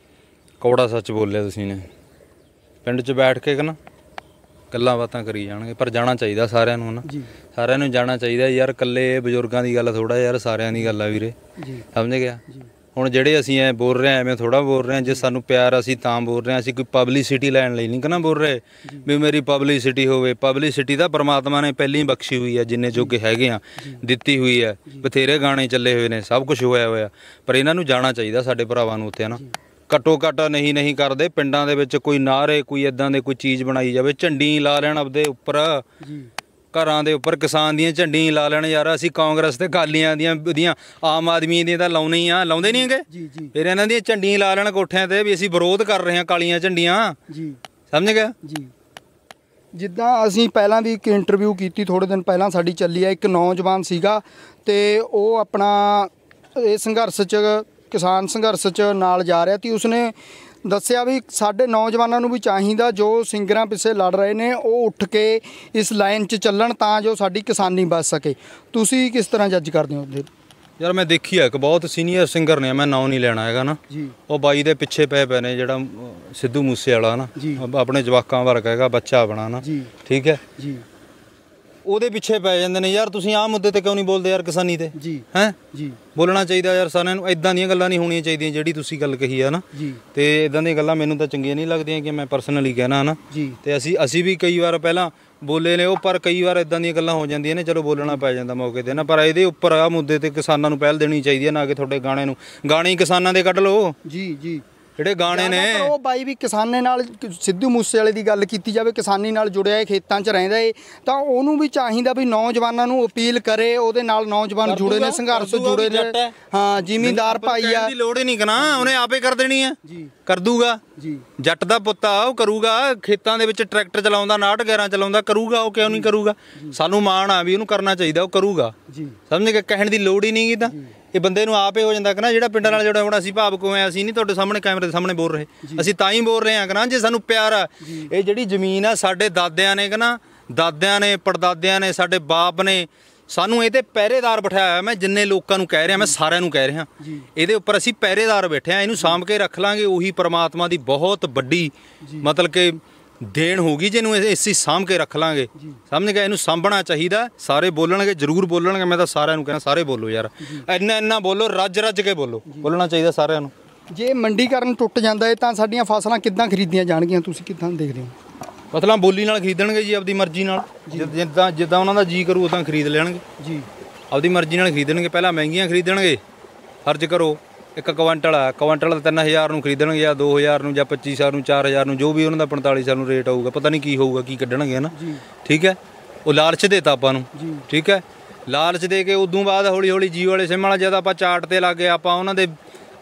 ਕੌੜਾ ਸੱਚ ਬੋਲਿਆ ਤੁਸੀਂ ਨੇ ਪਿੰਡ 'ਚ ਬੈਠ ਕੇ ਕਿ ਨਾ ਗੱਲਾਂ ਬਾਤਾਂ ਕਰੀ ਜਾਣਗੇ ਪਰ ਜਾਣਾ ਚਾਹੀਦਾ ਸਾਰਿਆਂ ਨੂੰ ਨਾ ਸਾਰਿਆਂ ਨੂੰ ਜਾਣਾ ਚਾਹੀਦਾ ਯਾਰ ਇਕੱਲੇ ਬਜ਼ੁਰਗਾਂ ਦੀ ਗੱਲ ਥੋੜਾ ਯਾਰ ਸਾਰਿਆਂ ਦੀ ਗੱਲ ਆ ਵੀਰੇ ਸਮਝ ਗਿਆ ਹੁਣ ਜਿਹੜੇ ਅਸੀਂ ਐ ਬੋਲ ਰਹੇ ਆ ਐਵੇਂ ਥੋੜਾ ਬੋਲ ਰਹੇ ਆ ਜੇ ਸਾਨੂੰ ਪਿਆਰ ਅਸੀਂ ਤਾਂ ਬੋਲ ਰਹੇ ਆ ਅਸੀਂ ਕੋਈ ਪਬਲਿਸਿਟੀ ਲੈਣ ਲਈ ਨਹੀਂ ਕਹਣਾ ਬੋਲ ਰਹੇ ਵੀ ਮੇਰੀ ਪਬਲਿਸਿਟੀ ਹੋਵੇ ਪਬਲਿਸਿਟੀ ਤਾਂ ਪਰਮਾਤਮਾ ਨੇ ਪਹਿਲਾਂ ਹੀ ਬਖਸ਼ੀ ਹੋਈ ਆ ਜਿੰਨੇ ਜੋਗ ਹੈਗੇ ਆ ਦਿੱਤੀ ਹੋਈ ਆ ਬਥੇਰੇ ਗਾਣੇ ਚੱਲੇ ਹੋਏ ਨੇ ਸਭ ਕੁਝ ਹੋਇਆ ਹੋਇਆ ਪਰ ਇਹਨਾਂ ਨੂੰ ਜਾਣਾ ਚਾਹੀਦਾ ਸਾਡੇ ਭਰਾਵਾਂ ਨੂੰ ਉੱਥੇ ਨਾ ਕਟੋ ਕਟ ਨਹੀਂ ਨਹੀਂ ਕਰਦੇ ਪਿੰਡਾਂ ਦੇ ਵਿੱਚ ਕੋਈ ਨਾਰੇ ਕੋਈ ਇਦਾਂ ਦੇ ਕੋਈ ਚੀਜ਼ ਬਣਾਈ ਜਾਵੇ ਝੰਡੀ ਲਾ ਲੈਣ ਆਪਦੇ ਉੱਪਰ ਜੀ ਘਰਾਂ ਦੇ ਉੱਪਰ ਕਿਸਾਨ ਦੀਆਂ ਝੰਡੀਆਂ ਲਾ ਲੈਣ ਯਾਰ ਅਸੀਂ ਕਾਂਗਰਸ ਤੇ ਕਾਲੀਆਂ ਦੀਆਂ ਦੀਆਂ ਆਮ ਆਦਮੀ ਦੀਆਂ ਤਾਂ ਲਾਉਣੇ ਆ ਲਾਉਂਦੇ ਨਹੀਂ ਹੈਗੇ ਫਿਰ ਇਹਨਾਂ ਦੀਆਂ ਝੰਡੀਆਂ ਲਾ ਲੈਣ ਕੋਠਿਆਂ ਤੇ ਵੀ ਅਸੀਂ ਵਿਰੋਧ ਕਰ ਰਹੇ ਹਾਂ ਕਾਲੀਆਂ ਝੰਡੀਆਂ ਜੀ ਸਮਝ ਗਿਆ ਜੀ ਜਿੱਦਾਂ ਅਸੀਂ ਪਹਿਲਾਂ ਵੀ ਇੱਕ ਇੰਟਰਵਿਊ ਕੀਤੀ ਥੋੜੇ ਦਿਨ ਪਹਿਲਾਂ ਸਾਡੀ ਚੱਲੀ ਆ ਇੱਕ ਨੌਜਵਾਨ ਸੀਗਾ ਤੇ ਉਹ ਆਪਣਾ ਇਹ ਸੰਘਰਸ਼ 'ਚ ਕਿਸਾਨ ਸੰਘਰਸ਼ 'ਚ ਨਾਲ ਜਾ ਰਿਹਾ ਸੀ ਉਸਨੇ ਦੱਸਿਆ ਵੀ ਸਾਡੇ ਨੌਜਵਾਨਾਂ ਨੂੰ ਵੀ ਚਾਹੀਦਾ ਜੋ ਸਿੰਗਰਾਂ ਪਿੱਛੇ ਲੜ ਰਹੇ ਨੇ ਉਹ ਉੱਠ ਕੇ ਇਸ ਲਾਈਨ 'ਚ ਚੱਲਣ ਤਾਂ ਜੋ ਸਾਡੀ ਕਿਸਾਨੀ ਬਚ ਸਕੇ ਤੁਸੀਂ ਕਿਸ ਤਰ੍ਹਾਂ ਜੱਜ ਕਰਦੇ ਹੋ ਯਾਰ ਮੈਂ ਦੇਖੀ ਹੈ ਕਿ ਬਹੁਤ ਸੀਨੀਅਰ ਸਿੰਗਰ ਨੇ ਮੈਂ ਨਾਮ ਨਹੀਂ ਲੈਣਾ ਹੈਗਾ ਨਾ ਉਹ ਬਾਈ ਦੇ ਪਿੱਛੇ ਪਏ ਪਏ ਨੇ ਜਿਹੜਾ ਸਿੱਧੂ ਮੂਸੇ ਵਾਲਾ ਨਾ ਆਪਣੇ ਜਵਾਕਾਂ ਵਰਗਾ ਹੈਗਾ ਬੱਚਾ ਬਣਾ ਨਾ ਠੀਕ ਹੈ ਉਹਦੇ ਪਿੱਛੇ ਪੈ ਜਾਂਦੇ ਨੇ ਯਾਰ ਤੁਸੀਂ ਆਹ ਮੁੱਦੇ ਤੇ ਕਿਉਂ ਨਹੀਂ ਬੋਲਦੇ ਯਾਰ ਕਿਸਾਨੀ ਤੇ ਜੀ ਹੈ ਜੀ ਬੋਲਣਾ ਚਾਹੀਦਾ ਯਾਰ ਸਾਰਿਆਂ ਨੂੰ ਇਦਾਂ ਦੀਆਂ ਗੱਲਾਂ ਨਹੀਂ ਹੋਣੀਆਂ ਚਾਹੀਦੀਆਂ ਜਿਹੜੀ ਤੁਸੀਂ ਗੱਲ ਕਹੀ ਆ ਨਾ ਜੀ ਤੇ ਇਦਾਂ ਦੀਆਂ ਗੱਲਾਂ ਮੈਨੂੰ ਤਾਂ ਚੰਗੀਆਂ ਨਹੀਂ ਲੱਗਦੀਆਂ ਕਿ ਮੈਂ ਪਰਸਨਲੀ ਕਹਿਣਾ ਨਾ ਜੀ ਤੇ ਅਸੀਂ ਅਸੀਂ ਵੀ ਕਈ ਵਾਰ ਪਹਿਲਾਂ ਬੋਲੇ ਨੇ ਉਹ ਪਰ ਕਈ ਵਾਰ ਇਦਾਂ ਦੀਆਂ ਗੱਲਾਂ ਹੋ ਜਾਂਦੀਆਂ ਨੇ ਚਲੋ ਬੋਲਣਾ ਪੈ ਜਾਂਦਾ ਮੌਕੇ ਤੇ ਨਾ ਪਰ ਇਹਦੇ ਉੱਪਰ ਆ ਮੁੱਦੇ ਤੇ ਕਿਸਾਨਾਂ ਨੂੰ ਪਹਿਲ ਦੇਣੀ ਚਾਹੀਦੀ ਹੈ ਨਾ ਕਿ ਤੁਹਾਡੇ ਗਾਣੇ ਨੂੰ ਗਾਣੇ ਹੀ ਕਿਸਾਨਾਂ ਦੇ ਕੱਢ ਲਓ ਜੀ ਜੀ ਜਿਹੜੇ ਗਾਣੇ ਨੇ ਉਹ ਬਾਈ ਵੀ ਕਿਸਾਨੇ ਨਾਲ ਸਿੱਧੂ ਮੂਸੇ ਵਾਲੇ ਦੀ ਗੱਲ ਕੀਤੀ ਜਾਵੇ ਕਿਸਾਨੀ ਨਾਲ ਜੁੜਿਆ ਹੈ ਖੇਤਾਂ 'ਚ ਰਹਿੰਦਾ ਏ ਤਾਂ ਉਹਨੂੰ ਵੀ ਚਾਹੀਦਾ ਵੀ ਨੌਜਵਾਨਾਂ ਨੂੰ ਅਪੀਲ ਕਰੇ ਉਹਦੇ ਨਾਲ ਨੌਜਵਾਨ ਜੁੜੇ ਨੇ ਸੰਘਰਸ਼ ਜੁੜੇ ਨੇ ਹਾਂ ਜ਼ਿਮੀਂਦਾਰ ਭਾਈ ਆ ਦੀ ਲੋੜ ਹੀ ਨਹੀਂ ਕਨਾ ਉਹਨੇ ਆਪੇ ਕਰ ਦੇਣੀ ਆ ਜੀ ਕਰ ਦੂਗਾ ਜੀ ਜੱਟ ਦਾ ਪੁੱਤ ਆ ਉਹ ਕਰੂਗਾ ਖੇਤਾਂ ਦੇ ਵਿੱਚ ਟਰੈਕਟਰ ਚਲਾਉਂਦਾ 911 ਚਲਾਉਂਦਾ ਕਰੂਗਾ ਉਹ ਕਿਉਂ ਨਹੀਂ ਕਰੂਗਾ ਸਾਨੂੰ ਮਾਣ ਆ ਵੀ ਉਹਨੂੰ ਕਰਨਾ ਚਾਹੀਦਾ ਉਹ ਕਰੂਗਾ ਜੀ ਸਮਝ ਕੇ ਕਹਿਣ ਦੀ ਲੋੜ ਹੀ ਨਹੀਂ ਤਾਂ ਇਹ ਬੰਦੇ ਨੂੰ ਆਪੇ ਹੋ ਜਾਂਦਾ ਕਿ ਨਾ ਜਿਹੜਾ ਪਿੰਡਾਂ ਨਾਲ ਜੁੜਿਆ ਹੁਣ ਅਸੀਂ ਭਾਵਕ ਹੋਏ ਅਸੀਂ ਨਹੀਂ ਤੁਹਾਡੇ ਸਾਹਮਣੇ ਕੈਮਰੇ ਦੇ ਸਾਹਮਣੇ ਬੋਲ ਰਹੇ ਅਸੀਂ ਤਾਂ ਹੀ ਬੋਲ ਰਹੇ ਹਾਂ ਕਿ ਨਾ ਜੇ ਸਾਨੂੰ ਪਿਆਰ ਆ ਇਹ ਜਿਹੜੀ ਜ਼ਮੀਨ ਆ ਸਾਡੇ ਦਾਦਿਆਂ ਨੇ ਕਿ ਨਾ ਦਾਦਿਆਂ ਨੇ ਪੜਦਾਦਿਆਂ ਨੇ ਸਾਡੇ ਬਾਪ ਨੇ ਸਾਨੂੰ ਇਹਦੇ ਪਹਿਰੇਦਾਰ ਬਿਠਾਇਆ ਹੋਇਆ ਮੈਂ ਜਿੰਨੇ ਲੋਕਾਂ ਨੂੰ ਕਹਿ ਰਿਹਾ ਮੈਂ ਸਾਰਿਆਂ ਨੂੰ ਕਹਿ ਰਿਹਾ ਇਹਦੇ ਉੱਪਰ ਅਸੀਂ ਪਹਿਰੇਦਾਰ ਬੈਠੇ ਆ ਇਹਨੂੰ ਸਾਂਭ ਕੇ ਰੱਖ ਲਾਂਗੇ ਉਹੀ ਪ੍ਰਮਾਤਮਾ ਦੀ ਬਹੁਤ ਵੱਡੀ ਮਤਲਬ ਕਿ ਦੇਣ ਹੋਗੀ ਜਿਹਨੂੰ ਇਸੇ ਸਾਂਭ ਕੇ ਰੱਖ ਲਾਂਗੇ ਸਮਝ ਗਏ ਇਹਨੂੰ ਸਾਂਭਣਾ ਚਾਹੀਦਾ ਸਾਰੇ ਬੋਲਣਗੇ ਜਰੂਰ ਬੋਲਣਗੇ ਮੈਂ ਤਾਂ ਸਾਰਿਆਂ ਨੂੰ ਕਹਿੰਦਾ ਸਾਰੇ ਬੋਲੋ ਯਾਰ ਇੰਨਾ ਇੰਨਾ ਬੋਲੋ ਰੱਜ ਰੱਜ ਕੇ ਬੋਲੋ ਬੋਲਣਾ ਚਾਹੀਦਾ ਸਾਰਿਆਂ ਨੂੰ ਜੇ ਮੰਡੀਕਰਨ ਟੁੱਟ ਜਾਂਦਾ ਹੈ ਤਾਂ ਸਾਡੀਆਂ ਫਸਲਾਂ ਕਿੱਦਾਂ ਖਰੀਦੀਆਂ ਜਾਣਗੀਆਂ ਤੁਸੀਂ ਕਿੱਦਾਂ ਦੇਖਦੇ ਹੋ ਫਸਲਾਂ ਬੋਲੀ ਨਾਲ ਖਰੀਦਣਗੇ ਜੀ ਆਪਦੀ ਮਰਜ਼ੀ ਨਾਲ ਜਿੱਦਾਂ ਜਿੱਦਾਂ ਉਹਨਾਂ ਦਾ ਜੀ ਕਰੂ ਉਦਾਂ ਖਰੀਦ ਲੈਣਗੇ ਜੀ ਆਪਦੀ ਮਰਜ਼ੀ ਨਾਲ ਖਰੀਦਣਗੇ ਪਹਿਲਾਂ ਮਹਿੰਗੀਆਂ ਖਰੀਦਣਗੇ ਫਰਜ਼ ਕਰੋ ਇੱਕ ਕੁਆਂਟਲ ਆ ਕੁਆਂਟਲ 3000 ਨੂੰ ਖਰੀਦਣਗੇ ਜਾਂ 2000 ਨੂੰ ਜਾਂ 2500 ਨੂੰ 4000 ਨੂੰ ਜੋ ਵੀ ਉਹਨਾਂ ਦਾ 4500 ਨੂੰ ਰੇਟ ਆਊਗਾ ਪਤਾ ਨਹੀਂ ਕੀ ਹੋਊਗਾ ਕੀ ਕੱਢਣਗੇ ਨਾ ਠੀਕ ਹੈ ਉਹ ਲਾਲਚ ਦੇਤਾ ਆਪਾਂ ਨੂੰ ਠੀਕ ਹੈ ਲਾਲਚ ਦੇ ਕੇ ਉਦੋਂ ਬਾਅਦ ਹੌਲੀ ਹੌਲੀ ਜੀਓ ਵਾਲੇ ਸਿਮ ਵਾਲਾ ਜਦ ਆਪਾਂ ਚਾਰਟ ਤੇ ਲੱਗ ਗਏ ਆਪਾਂ ਉਹਨਾਂ ਦੇ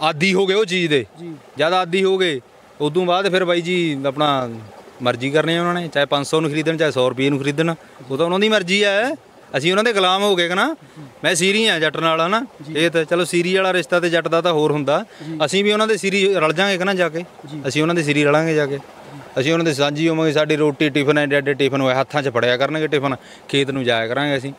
ਆਦੀ ਹੋ ਗਏ ਉਹ ਚੀਜ਼ ਦੇ ਜਦ ਆਦੀ ਹੋ ਗਏ ਉਦੋਂ ਬਾਅਦ ਫਿਰ ਬਾਈ ਜੀ ਆਪਣਾ ਮਰਜ਼ੀ ਕਰਨੀ ਉਹਨਾਂ ਨੇ ਚਾਹੇ 500 ਨੂੰ ਖਰੀਦਣ ਚਾਹੇ 100 ਰੁਪਏ ਨੂੰ ਖਰੀਦਣ ਉਹ ਤਾਂ ਉਹਨਾਂ ਦੀ ਮਰਜ਼ੀ ਹੈ ਅਸੀਂ ਉਹਨਾਂ ਦੇ ਗੁਲਾਮ ਹੋ ਗਏ ਨਾ ਮੈਂ ਸੀਰੀ ਆ ਜੱਟ ਨਾਲ ਹਨਾ ਇਹ ਤਾਂ ਚਲੋ ਸੀਰੀ ਵਾਲਾ ਰਿਸ਼ਤਾ ਤੇ ਜੱਟ ਦਾ ਤਾਂ ਹੋਰ ਹੁੰਦਾ ਅਸੀਂ ਵੀ ਉਹਨਾਂ ਦੇ ਸੀਰੀ ਰਲ ਜਾਾਂਗੇ ਕਿ ਨਾ ਜਾ ਕੇ ਅਸੀਂ ਉਹਨਾਂ ਦੇ ਸੀਰੀ ਰਲਾਂਗੇ ਜਾ ਕੇ ਅਸੀਂ ਉਹਨਾਂ ਦੇ ਸਾਂਝੀ ਹੋਵਾਂਗੇ ਸਾਡੀ ਰੋਟੀ ਟਿਫਨ ਐਡੇ ਐਡੇ ਟਿਫਨ ਹੋਇਆ ਹੱਥਾਂ 'ਚ ਫੜਿਆ ਕਰਨਗੇ ਟਿਫਨ ਖੇਤ ਨੂੰ ਜਾਇਆ ਕਰਾਂਗੇ ਅਸੀਂ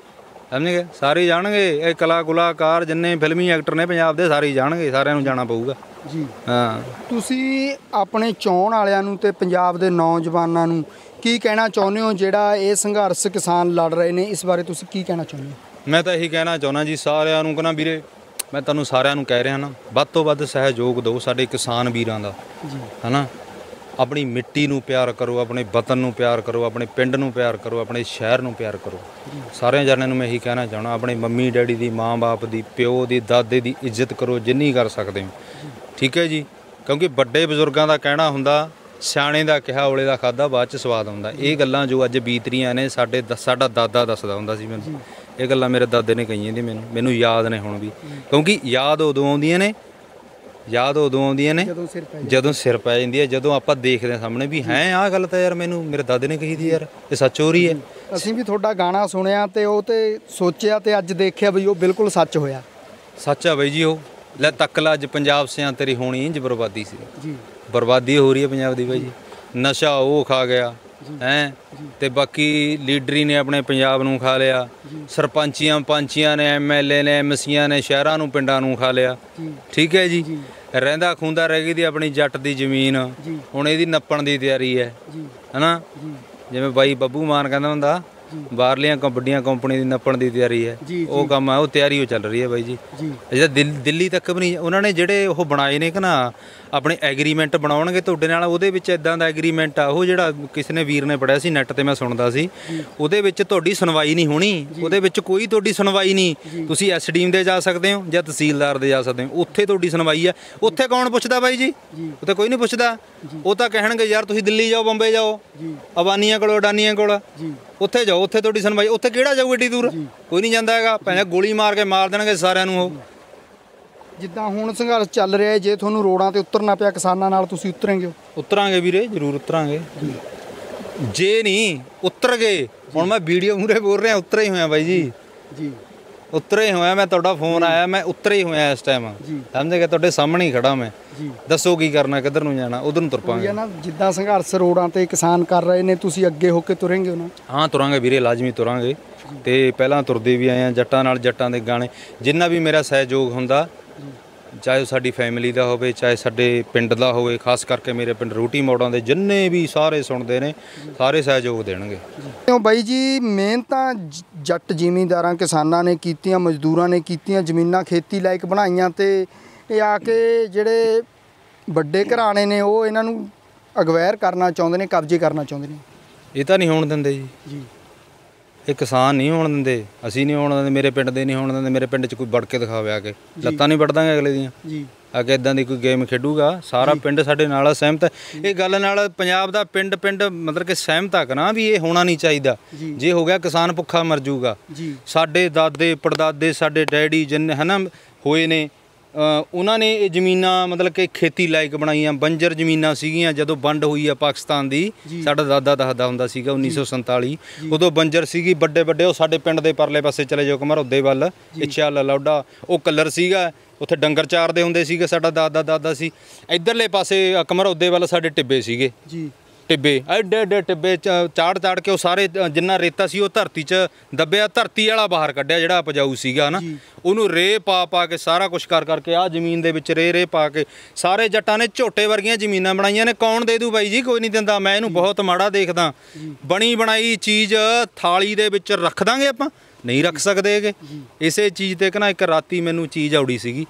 ਸਮਝ ਸਾਰੇ ਜਾਣਗੇ ਇਹ ਕਲਾ ਗੁਲਾਕਾਰ ਜਿੰਨੇ ਫਿਲਮੀ ਐਕਟਰ ਨੇ ਪੰਜਾਬ ਦੇ ਸਾਰੇ ਜਾਣਗੇ ਸਾਰਿਆਂ ਨੂੰ ਜਾਣਾ ਪਊਗਾ ਜੀ ਹਾਂ ਤੁਸੀਂ ਆਪਣੇ ਚੌਣ ਵਾਲਿਆਂ ਨੂੰ ਤੇ ਪੰਜਾਬ ਦੇ ਨੌਜਵਾਨਾਂ ਨੂੰ ਕੀ ਕਹਿਣਾ ਚਾਹੁੰਦੇ ਹੋ ਜਿਹੜਾ ਇਹ ਸੰਘਰਸ਼ ਕਿਸਾਨ ਲੜ ਰਹੇ ਨੇ ਇਸ ਬਾਰੇ ਤੁਸੀਂ ਕੀ ਕਹਿਣਾ ਚਾਹੁੰਦੇ ਹੋ ਮੈਂ ਤਾਂ ਇਹੀ ਕਹਿਣਾ ਚਾਹੁੰਦਾ ਜੀ ਸਾਰਿਆਂ ਨੂੰ ਕਹਿੰਦਾ ਵੀਰੇ ਮੈਂ ਤੁਹਾਨੂੰ ਸਾਰਿਆਂ ਨੂੰ ਕਹਿ ਰਿਹਾ ਨਾ ਵੱਧ ਤੋਂ ਵੱਧ ਸਹਿਯੋਗ ਦਿਓ ਸਾਡੇ ਕਿਸਾਨ ਵੀਰਾਂ ਦਾ ਜੀ ਹਨਾ ਆਪਣੀ ਮਿੱਟੀ ਨੂੰ ਪਿਆਰ ਕਰੋ ਆਪਣੇ ਵਤਨ ਨੂੰ ਪਿਆਰ ਕਰੋ ਆਪਣੇ ਪਿੰਡ ਨੂੰ ਪਿਆਰ ਕਰੋ ਆਪਣੇ ਸ਼ਹਿਰ ਨੂੰ ਪਿਆਰ ਕਰੋ ਸਾਰਿਆਂ ਜਣਿਆਂ ਨੂੰ ਮੈਂ ਇਹੀ ਕਹਿਣਾ ਚਾਹਣਾ ਆਪਣੇ ਮੰਮੀ ਡੈਡੀ ਦੀ ਮਾਂ-ਬਾਪ ਦੀ ਪਿਓ ਦੀ ਦਾਦੇ ਦੀ ਇੱਜ਼ਤ ਕਰੋ ਜਿੰਨੀ ਕਰ ਸਕਦੇ ਹੋ ਠੀਕ ਹੈ ਜੀ ਕਿਉਂਕਿ ਵੱਡੇ ਬਜ਼ੁਰਗਾਂ ਦਾ ਕਹਿਣਾ ਹੁੰਦਾ ਸਿਆਣੇ ਦਾ ਕਿਹਾ ਔਲੇ ਦਾ ਖਾਦਾ ਬਾਅਦ ਚ ਸਵਾਦ ਆਉਂਦਾ ਇਹ ਗੱਲਾਂ ਜੋ ਅੱਜ ਬੀਤ ਰੀਆਂ ਨੇ ਸਾਡੇ ਸਾਡਾ ਦਾਦਾ ਦੱਸਦਾ ਹੁੰਦਾ ਸੀ ਮੈਨੂੰ ਇਹ ਗੱਲਾਂ ਮੇਰੇ ਦਾਦੇ ਨੇ ਕਹੀਆਂ ਦੀ ਮੈਨੂੰ ਮੈਨੂੰ ਯਾਦ ਨੇ ਹੁਣ ਵੀ ਕਿਉਂਕਿ ਯਾਦ ਉਦੋਂ ਆਉਂਦੀਆਂ ਨੇ ਯਾਦ ਉਦੋਂ ਆਉਂਦੀਆਂ ਨੇ ਜਦੋਂ ਸਿਰ ਪੈ ਜਾਂਦੀ ਹੈ ਜਦੋਂ ਆਪਾਂ ਦੇਖਦੇ ਹਾਂ ਸਾਹਮਣੇ ਵੀ ਹੈ ਆਹ ਗੱਲ ਤਾਂ ਯਾਰ ਮੈਨੂੰ ਮੇਰੇ ਦਾਦੇ ਨੇ ਕਹੀ ਦੀ ਯਾਰ ਇਹ ਸੱਚ ਹੋ ਰਹੀ ਹੈ ਅਸੀਂ ਵੀ ਤੁਹਾਡਾ ਗਾਣਾ ਸੁਣਿਆ ਤੇ ਉਹ ਤੇ ਸੋਚਿਆ ਤੇ ਅੱਜ ਦੇਖਿਆ ਬਈ ਉਹ ਬਿਲਕੁਲ ਸੱਚ ਹੋਇਆ ਸੱਚ ਆ ਬਈ ਜੀ ਉਹ ਲੈ ਤੱਕਲਾ ਅੱਜ ਪੰਜਾਬ ਸਿਆਂ ਤੇਰੀ ਹੋਣੀ ਇੰਜ ਬਰਬਾਦੀ ਸੀ ਜੀ ਬਰਬਾਦੀ ਹੋ ਰਹੀ ਹੈ ਪੰਜਾਬ ਦੀ ਬਾਈ ਜੀ ਨਸ਼ਾ ਉਹ ਖਾ ਗਿਆ ਹੈ ਤੇ ਬਾਕੀ ਲੀਡਰੀ ਨੇ ਆਪਣੇ ਪੰਜਾਬ ਨੂੰ ਖਾ ਲਿਆ ਸਰਪੰਚੀਆਂ ਪੰਚੀਆਂ ਨੇ ਐਮਐਲਏ ਨੇ ਐਮਸੀਆਂ ਨੇ ਸ਼ਹਿਰਾਂ ਨੂੰ ਪਿੰਡਾਂ ਨੂੰ ਖਾ ਲਿਆ ਠੀਕ ਹੈ ਜੀ ਰਹਿੰਦਾ ਖੁੰਦਾ ਰਹਿ ਗਈ ਦੀ ਆਪਣੀ ਜੱਟ ਦੀ ਜ਼ਮੀਨ ਹੁਣ ਇਹਦੀ ਨੱਪਣ ਦੀ ਤਿਆਰੀ ਹੈ ਹਨਾ ਜਿਵੇਂ ਬਾਈ ਬੱਬੂ ਮਾਨ ਕਹਿੰਦਾ ਹੁੰਦਾ ਬਾਹਰਲੀਆਂ ਕੰਪਨੀਆਂ ਕੰਪਨੀ ਦੀ ਨੱਪਣ ਦੀ ਤਿਆਰੀ ਹੈ ਉਹ ਕੰਮ ਹੈ ਉਹ ਤਿਆਰੀ ਹੋ ਚੱਲ ਰਹੀ ਹੈ ਬਾਈ ਜੀ ਜਿਹੜਾ ਦਿੱਲੀ ਤੱਕ ਵੀ ਨਹੀਂ ਉਹਨਾਂ ਨੇ ਜਿਹੜੇ ਉਹ ਬਣਾਏ ਨੇ ਕਿ ਨਾ ਆਪਣੇ ਐਗਰੀਮੈਂਟ ਬਣਾਉਣਗੇ ਤੁਹਾਡੇ ਨਾਲ ਉਹਦੇ ਵਿੱਚ ਇਦਾਂ ਦਾ ਐਗਰੀਮੈਂਟ ਆ ਉਹ ਜਿਹੜਾ ਕਿਸੇ ਨੇ ਵੀਰ ਨੇ ਪੜਿਆ ਸੀ ਨੈਟ ਤੇ ਮੈਂ ਸੁਣਦਾ ਸੀ ਉਹਦੇ ਵਿੱਚ ਤੁਹਾਡੀ ਸੁਣਵਾਈ ਨਹੀਂ ਹੋਣੀ ਉਹਦੇ ਵਿੱਚ ਕੋਈ ਤੁਹਾਡੀ ਸੁਣਵਾਈ ਨਹੀਂ ਤੁਸੀਂ ਐਸਡੀਐਮ ਦੇ ਜਾ ਸਕਦੇ ਹੋ ਜਾਂ ਤਹਿਸੀਲਦਾਰ ਦੇ ਜਾ ਸਕਦੇ ਹੋ ਉੱਥੇ ਤੁਹਾਡੀ ਸੁਣਵਾਈ ਆ ਉੱਥੇ ਕੌਣ ਪੁੱਛਦਾ ਬਾਈ ਜੀ ਉੱਥੇ ਕੋਈ ਨਹੀਂ ਪੁੱਛਦਾ ਉਹ ਤਾਂ ਕਹਿਣਗੇ ਯਾਰ ਤੁਸੀਂ ਦਿੱਲੀ ਜਾਓ ਬੰਬੇ ਜਾਓ ਅਬਾਨੀਆਂ ਕੋਲ ਅਡਾਨੀਆਂ ਕੋਲ ਉੱਥੇ ਜਾਓ ਉੱਥੇ ਤੁਹਾਡੀ ਸੁਣਵਾਈ ਉੱਥੇ ਕਿਹੜਾ ਜਾਊ ਏਡੀ ਦੂਰ ਕੋਈ ਨਹੀਂ ਜਾਂਦਾ ਹੈਗਾ ਭਾਵੇਂ ਗੋਲੀ ਮਾਰ ਕੇ ਮਾਰ ਦੇਣਗੇ ਸਾਰਿਆਂ ਨੂੰ ਉਹ ਜਿੱਦਾਂ ਹੁਣ ਸੰਘਰਸ਼ ਚੱਲ ਰਿਹਾ ਹੈ ਜੇ ਤੁਹਾਨੂੰ ਰੋਡਾਂ ਤੇ ਉਤਰਨਾ ਪਿਆ ਕਿਸਾਨਾਂ ਨਾਲ ਤੁਸੀਂ ਉਤਰਾਂਗੇ ਉਤਰਾਂਗੇ ਵੀਰੇ ਜ਼ਰੂਰ ਉਤਰਾਂਗੇ ਜੇ ਨਹੀਂ ਉਤਰ ਗਏ ਹੁਣ ਮੈਂ ਵੀਡੀਓ ਮੂਰੇ ਬੋਲ ਰਿਹਾ ਉਤਰੇ ਹੀ ਹੋਇਆ ਬਾਈ ਜੀ ਜੀ ਉਤਰੇ ਹੋਇਆ ਮੈਂ ਤੁਹਾਡਾ ਫੋਨ ਆਇਆ ਮੈਂ ਉਤਰੇ ਹੀ ਹੋਇਆ ਇਸ ਟਾਈਮ ਸਮਝ ਗਏ ਤੁਹਾਡੇ ਸਾਹਮਣੇ ਹੀ ਖੜਾ ਮੈਂ ਦੱਸੋ ਕੀ ਕਰਨਾ ਕਿੱਧਰ ਨੂੰ ਜਾਣਾ ਉਧਰ ਨੂੰ ਤੁਰਪਾਂਗੇ ਨਾ ਜਿੱਦਾਂ ਸੰਘਰਸ਼ ਰੋਡਾਂ ਤੇ ਕਿਸਾਨ ਕਰ ਰਹੇ ਨੇ ਤੁਸੀਂ ਅੱਗੇ ਹੋ ਕੇ ਤੁਰੇਂਗੇ ਉਹਨਾਂ ਹਾਂ ਤੁਰਾਂਗੇ ਵੀਰੇ ਲਾਜ਼ਮੀ ਤੁਰਾਂਗੇ ਤੇ ਪਹਿਲਾਂ ਤੁਰਦੇ ਵੀ ਆਏ ਆ ਜੱਟਾਂ ਨਾਲ ਜੱਟਾਂ ਦੇ ਗਾਣੇ ਜਿੰਨਾ ਵੀ ਮੇਰਾ ਸਹਿਯੋਗ ਹੁੰਦਾ ਚਾਹੇ ਉਹ ਸਾਡੀ ਫੈਮਿਲੀ ਦਾ ਹੋਵੇ ਚਾਹੇ ਸਾਡੇ ਪਿੰਡ ਦਾ ਹੋਵੇ ਖਾਸ ਕਰਕੇ ਮੇਰੇ ਪਿੰਡ ਰੂਟੀ ਮੋੜਾਂ ਦੇ ਜਿੰਨੇ ਵੀ ਸਾਰੇ ਸੁਣਦੇ ਨੇ ਸਾਰੇ ਸਹਿਯੋਗ ਦੇਣਗੇ ਕਿਉਂ ਬਾਈ ਜੀ ਮਿਹਨਤਾਂ ਜੱਟ ਜ਼ਿਮੀਂਦਾਰਾਂ ਕਿਸਾਨਾਂ ਨੇ ਕੀਤੀਆਂ ਮਜ਼ਦੂਰਾਂ ਨੇ ਕੀਤੀਆਂ ਜ਼ਮੀਨਾਂ ਖੇਤੀ ਲਾਇਕ ਬਣਾਈਆਂ ਤੇ ਇਹ ਆ ਕੇ ਜਿਹੜੇ ਵੱਡੇ ਘਰਾਣੇ ਨੇ ਉਹ ਇਹਨਾਂ ਨੂੰ ਅਗਵੈਰ ਕਰਨਾ ਚਾਹੁੰਦੇ ਨੇ ਕਬਜ਼ੇ ਕਰਨਾ ਚਾਹੁੰਦੇ ਨੇ ਇਹ ਤਾਂ ਨਹੀਂ ਹੋਣ ਦਿੰਦੇ ਜੀ ਜੀ ਇਹ ਕਿਸਾਨ ਨਹੀਂ ਹੋਣ ਦਿੰਦੇ ਅਸੀਂ ਨਹੀਂ ਹੋਣ ਦਿੰਦੇ ਮੇਰੇ ਪਿੰਡ ਦੇ ਨਹੀਂ ਹੋਣ ਦਿੰਦੇ ਮੇਰੇ ਪਿੰਡ 'ਚ ਕੋਈ ਵੜ ਕੇ ਦਿਖਾਵੇ ਆ ਕੇ ਲੱਤਾਂ ਨਹੀਂ ਵੜਦਾਂਗੇ ਅਗਲੇ ਦੀਆਂ ਜੀ ਅੱਗੇ ਇਦਾਂ ਦੀ ਕੋਈ ਗੇਮ ਖੇਡੂਗਾ ਸਾਰਾ ਪਿੰਡ ਸਾਡੇ ਨਾਲ ਸਹਿਮਤ ਹੈ ਇਹ ਗੱਲ ਨਾਲ ਪੰਜਾਬ ਦਾ ਪਿੰਡ ਪਿੰਡ ਮਤਲਬ ਕਿ ਸਹਿਮਤ ਆ ਕਨਾ ਵੀ ਇਹ ਹੋਣਾ ਨਹੀਂ ਚਾਹੀਦਾ ਜੇ ਹੋ ਗਿਆ ਕਿਸਾਨ ਭੁੱਖਾ ਮਰ ਜਾਊਗਾ ਸਾਡੇ ਦਾਦੇ ਪੜਦਾਦੇ ਸਾਡੇ ਡੈਡੀ ਜਿੰਨੇ ਹਨਾ ਹੋਏ ਨੇ ਉਹਨਾਂ ਨੇ ਇਹ ਜ਼ਮੀਨਾਂ ਮਤਲਬ ਕਿ ਖੇਤੀ ਲਾਇਕ ਬਣਾਈਆਂ ਬੰਜਰ ਜ਼ਮੀਨਾਂ ਸੀਗੀਆਂ ਜਦੋਂ ਵੰਡ ਹੋਈ ਆ ਪਾਕਿਸਤਾਨ ਦੀ ਸਾਡਾ ਦਾਦਾ ਦਾਦਾ ਹੁੰਦਾ ਸੀਗਾ 1947 ਉਦੋਂ ਬੰਜਰ ਸੀਗੀ ਵੱਡੇ ਵੱਡੇ ਉਹ ਸਾਡੇ ਪਿੰਡ ਦੇ ਪਰਲੇ ਪਾਸੇ ਚਲੇ ਜਾਓ ਕਮਰ ਉਹਦੇ ਵੱਲ ਇੱਛਾ ਲੌਡਾ ਉਹ ਕਲਰ ਸੀਗਾ ਉੱਥੇ ਡੰਗਰ ਚਾਰਦੇ ਹੁੰਦੇ ਸੀਗੇ ਸਾਡਾ ਦਾਦਾ ਦਾਦਾ ਸੀ ਇਧਰਲੇ ਪਾਸੇ ਕਮਰ ਉਹਦੇ ਵੱਲ ਸਾਡੇ ਟਿੱਬੇ ਸੀਗੇ ਜੀ ਟਿੱਬੇ ਐਡੇ ਐਡੇ ਟਿੱਬੇ ਚਾੜ ਚਾੜ ਕੇ ਉਹ ਸਾਰੇ ਜਿੰਨਾ ਰੇਤਾ ਸੀ ਉਹ ਧਰਤੀ 'ਚ ਦੱਬਿਆ ਧਰਤੀ ਵਾਲਾ ਬਾਹਰ ਕੱਢਿਆ ਜਿਹੜਾ ਉਪਜਾਊ ਸੀਗਾ ਨਾ ਉਹਨੂੰ ਰੇ ਪਾ ਪਾ ਕੇ ਸਾਰਾ ਕੁਝ ਕਰ ਕਰਕੇ ਆ ਜ਼ਮੀਨ ਦੇ ਵਿੱਚ ਰੇ ਰੇ ਪਾ ਕੇ ਸਾਰੇ ਜੱਟਾਂ ਨੇ ਝੋਟੇ ਵਰਗੀਆਂ ਜ਼ਮੀਨਾਂ ਬਣਾਈਆਂ ਨੇ ਕੌਣ ਦੇ ਦੂ ਬਾਈ ਜੀ ਕੋਈ ਨਹੀਂ ਦਿੰਦਾ ਮੈਂ ਇਹਨੂੰ ਬਹੁਤ ਮਾੜਾ ਦੇਖਦਾ ਬਣੀ ਬਣਾਈ ਚੀਜ਼ ਥਾਲੀ ਦੇ ਵਿੱਚ ਰੱਖ ਦਾਂਗੇ ਆਪਾਂ ਨਹੀਂ ਰੱਖ ਸਕਦੇ ਹੈਗੇ ਇਸੇ ਚੀਜ਼ ਤੇ ਕਹਿੰਦਾ ਇੱਕ ਰਾਤੀ ਮੈਨੂੰ ਚੀਜ਼ ਆਉੜੀ ਸੀਗੀ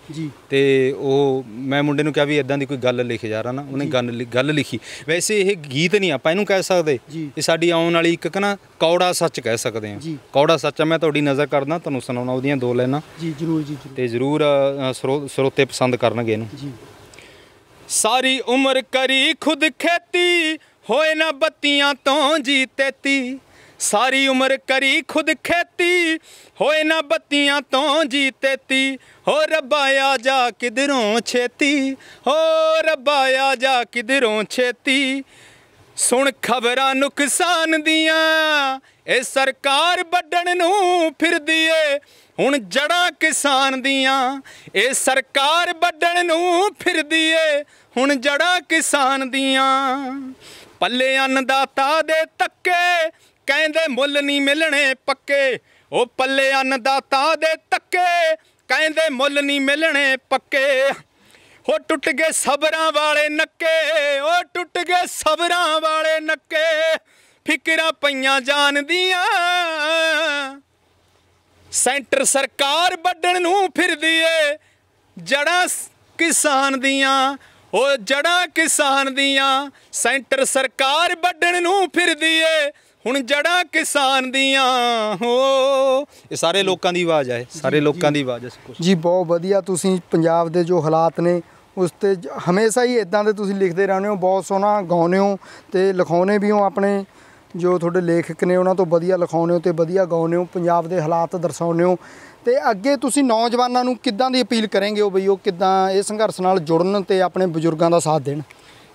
ਤੇ ਉਹ ਮੈਂ ਮੁੰਡੇ ਨੂੰ ਕਿਹਾ ਵੀ ਇਦਾਂ ਦੀ ਕੋਈ ਗੱਲ ਲਿਖ ਜਾ ਰਹਾ ਨਾ ਉਹਨੇ ਗੱਲ ਲਿਖੀ ਵੈਸੇ ਇਹ ਗੀਤ ਨਹੀਂ ਆਪਾਂ ਇਹਨੂੰ ਕਹਿ ਸਕਦੇ ਇਹ ਸਾਡੀ ਆਉਣ ਵਾਲੀ ਇੱਕ ਕਹਿੰਦਾ ਕੌੜਾ ਸੱਚ ਕਹਿ ਸਕਦੇ ਆ ਕੌੜਾ ਸੱਚ ਮੈਂ ਤੁਹਾਡੀ ਨਜ਼ਰ ਕਰਦਾ ਤੁਹਾਨੂੰ ਸੁਣਾਉਣਾ ਉਹਦੀਆਂ ਦੋ ਲਾਈਨਾਂ ਜੀ ਜਰੂਰ ਜੀ ਤੇ ਜਰੂਰ ਸਰੋਤੇ ਪਸੰਦ ਕਰਨਗੇ ਇਹਨੂੰ ਜੀ ਸਾਰੀ ਉਮਰ ਕਰੀ ਖੁਦ ਖੇਤੀ ਹੋਏ ਨਾ ਬੱਤੀਆਂ ਤੋਂ ਜੀ ਤੇਤੀ ਸਾਰੀ ਉਮਰ ਕਰੀ ਖੁਦ ਖੇਤੀ ਹੋਏ ਨਾ ਬੱਤੀਆਂ ਤੋਂ ਜੀਤੇਤੀ ਹੋ ਰੱਬਾ ਆ ਜਾ ਕਿਧਰੋਂ ਛੇਤੀ ਹੋ ਰੱਬਾ ਆ ਜਾ ਕਿਧਰੋਂ ਛੇਤੀ ਸੁਣ ਖਬਰਾਂ ਨੁਕਸਾਨ ਦੀਆਂ ਇਹ ਸਰਕਾਰ ਵੱਢਣ ਨੂੰ ਫਿਰਦੀ ਏ ਹੁਣ ਜੜਾਂ ਕਿਸਾਨ ਦੀਆਂ ਇਹ ਸਰਕਾਰ ਵੱਢਣ ਨੂੰ ਫਿਰਦੀ ਏ ਹੁਣ ਜੜਾਂ ਕਿਸਾਨ ਦੀਆਂ ਪੱਲੇ ਦਾਤਾ ਦੇ ਤੱਕੇ ਕਹਿੰਦੇ ਮੁੱਲ ਨਹੀਂ ਮਿਲਣੇ ਪੱਕੇ ਉਹ ਪੱਲੇ ਅੰਨ ਦਾਤਾ ਦੇ ਤੱਕੇ ਕਹਿੰਦੇ ਮੁੱਲ ਨਹੀਂ ਮਿਲਣੇ ਪੱਕੇ ਹੋ ਟੁੱਟ ਗਏ ਸਬਰਾਂ ਵਾਲੇ ਨੱਕੇ ਓ ਟੁੱਟ ਗਏ ਸਬਰਾਂ ਵਾਲੇ ਨੱਕੇ ਫਿਕਰਾਂ ਪਈਆਂ ਜਾਣਦੀਆਂ ਸੈਂਟਰ ਸਰਕਾਰ ਵੱਡਣ ਨੂੰ ਫਿਰਦੀ ਏ ਜੜਾਂ ਕਿਸਾਨ ਦੀਆਂ ਓ ਜੜਾਂ ਕਿਸਾਨ ਦੀਆਂ ਸੈਂਟਰ ਸਰਕਾਰ ਵੱਡਣ ਨੂੰ ਫਿਰਦੀ ਏ ਹੁਣ ਜੜਾ ਕਿਸਾਨ ਦੀਆਂ ਹੋ ਇਹ ਸਾਰੇ ਲੋਕਾਂ ਦੀ ਆਵਾਜ਼ ਹੈ ਸਾਰੇ ਲੋਕਾਂ ਦੀ ਆਵਾਜ਼ ਹੈ ਜੀ ਬਹੁਤ ਵਧੀਆ ਤੁਸੀਂ ਪੰਜਾਬ ਦੇ ਜੋ ਹਾਲਾਤ ਨੇ ਉਸ ਤੇ ਹਮੇਸ਼ਾ ਹੀ ਇਦਾਂ ਦੇ ਤੁਸੀਂ ਲਿਖਦੇ ਰਹਿੰਦੇ ਹੋ ਬਹੁਤ ਸੋਹਣਾ ਗਾਉਂਦੇ ਹੋ ਤੇ ਲਿਖਾਉਂਦੇ ਵੀ ਹੋ ਆਪਣੇ ਜੋ ਤੁਹਾਡੇ ਲੇਖਕ ਨੇ ਉਹਨਾਂ ਤੋਂ ਵਧੀਆ ਲਿਖਾਉਂਦੇ ਹੋ ਤੇ ਵਧੀਆ ਗਾਉਂਦੇ ਹੋ ਪੰਜਾਬ ਦੇ ਹਾਲਾਤ ਦਰਸਾਉਂਦੇ ਹੋ ਤੇ ਅੱਗੇ ਤੁਸੀਂ ਨੌਜਵਾਨਾਂ ਨੂੰ ਕਿੱਦਾਂ ਦੀ ਅਪੀਲ ਕਰੇਂਗੇ ਉਹ ਬਈ ਉਹ ਕਿੱਦਾਂ ਇਹ ਸੰਘਰਸ਼ ਨਾਲ ਜੁੜਨ ਤੇ ਆਪਣੇ ਬਜ਼ੁਰਗਾਂ ਦਾ ਸਾਥ ਦੇਣ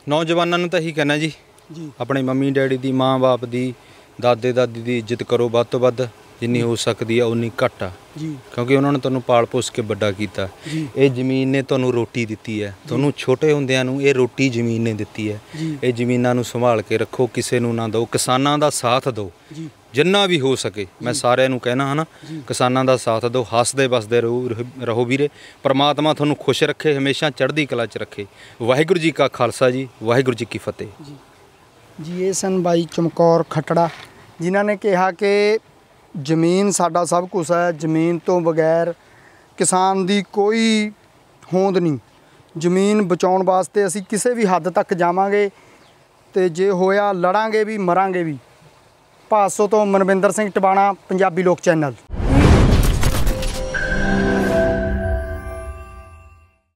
ਨੌਜਵਾਨਾਂ ਨੂੰ ਤਾਂ ਇਹੀ ਕਹਿਣਾ ਜੀ ਜੀ ਆਪਣੇ ਮੰਮੀ ਡੈਡੀ ਦੀ ਮਾਂ-ਬਾਪ ਦੀ ਦਾਦੇ ਦਾਦੀ ਦੀ ਇੱਜ਼ਤ ਕਰੋ ਵੱਧ ਤੋਂ ਵੱਧ ਜਿੰਨੀ ਹੋ ਸਕਦੀ ਹੈ ਉਨੀ ਘੱਟ ਆ ਜੀ ਕਿਉਂਕਿ ਉਹਨਾਂ ਨੇ ਤੁਹਾਨੂੰ ਪਾਲ ਪੋਸ ਕੇ ਵੱਡਾ ਕੀਤਾ ਇਹ ਜ਼ਮੀਨ ਨੇ ਤੁਹਾਨੂੰ ਰੋਟੀ ਦਿੱਤੀ ਹੈ ਤੁਹਾਨੂੰ ਛੋਟੇ ਹੁੰਦਿਆਂ ਨੂੰ ਇਹ ਰੋਟੀ ਜ਼ਮੀਨ ਨੇ ਦਿੱਤੀ ਹੈ ਇਹ ਜ਼ਮੀਨਾਂ ਨੂੰ ਸੰਭਾਲ ਕੇ ਰੱਖੋ ਕਿਸੇ ਨੂੰ ਨਾ ਦਿਓ ਕਿਸਾਨਾਂ ਦਾ ਸਾਥ ਦਿਓ ਜਿੰਨਾ ਵੀ ਹੋ ਸਕੇ ਮੈਂ ਸਾਰਿਆਂ ਨੂੰ ਕਹਿਣਾ ਹਨਾ ਕਿਸਾਨਾਂ ਦਾ ਸਾਥ ਦਿਓ ਹੱਸਦੇ ਬਸਦੇ ਰਹੋ ਰਹੋ ਵੀਰੇ ਪ੍ਰਮਾਤਮਾ ਤੁਹਾਨੂੰ ਖੁਸ਼ ਰੱਖੇ ਹਮੇਸ਼ਾ ਚੜ੍ਹਦੀ ਕਲਾ 'ਚ ਰੱਖੇ ਵਾਹਿਗੁਰੂ ਜੀ ਕਾ ਖਾਲਸਾ ਜੀ ਵਾਹਿਗੁਰੂ ਜੀ ਕੀ ਫਤਿਹ ਜੀ ਇਹ ਸਨ ਬਾਈ ਚਮਕੌਰ ਖਟੜਾ ਜਿਨ੍ਹਾਂ ਨੇ ਕਿਹਾ ਕਿ ਜ਼ਮੀਨ ਸਾਡਾ ਸਭ ਕੁਝ ਹੈ ਜ਼ਮੀਨ ਤੋਂ ਬਗੈਰ ਕਿਸਾਨ ਦੀ ਕੋਈ ਹੋਂਦ ਨਹੀਂ ਜ਼ਮੀਨ ਬਚਾਉਣ ਵਾਸਤੇ ਅਸੀਂ ਕਿਸੇ ਵੀ ਹੱਦ ਤੱਕ ਜਾਵਾਂਗੇ ਤੇ ਜੇ ਹੋਇਆ ਲੜਾਂਗੇ ਵੀ ਮਰਾਂਗੇ ਵੀ ਪਾਸੋ ਤੋਂ ਮਨਵਿੰਦਰ ਸਿੰਘ ਟਵਾਣਾ ਪੰਜਾਬੀ ਲੋਕ ਚੈਨਲ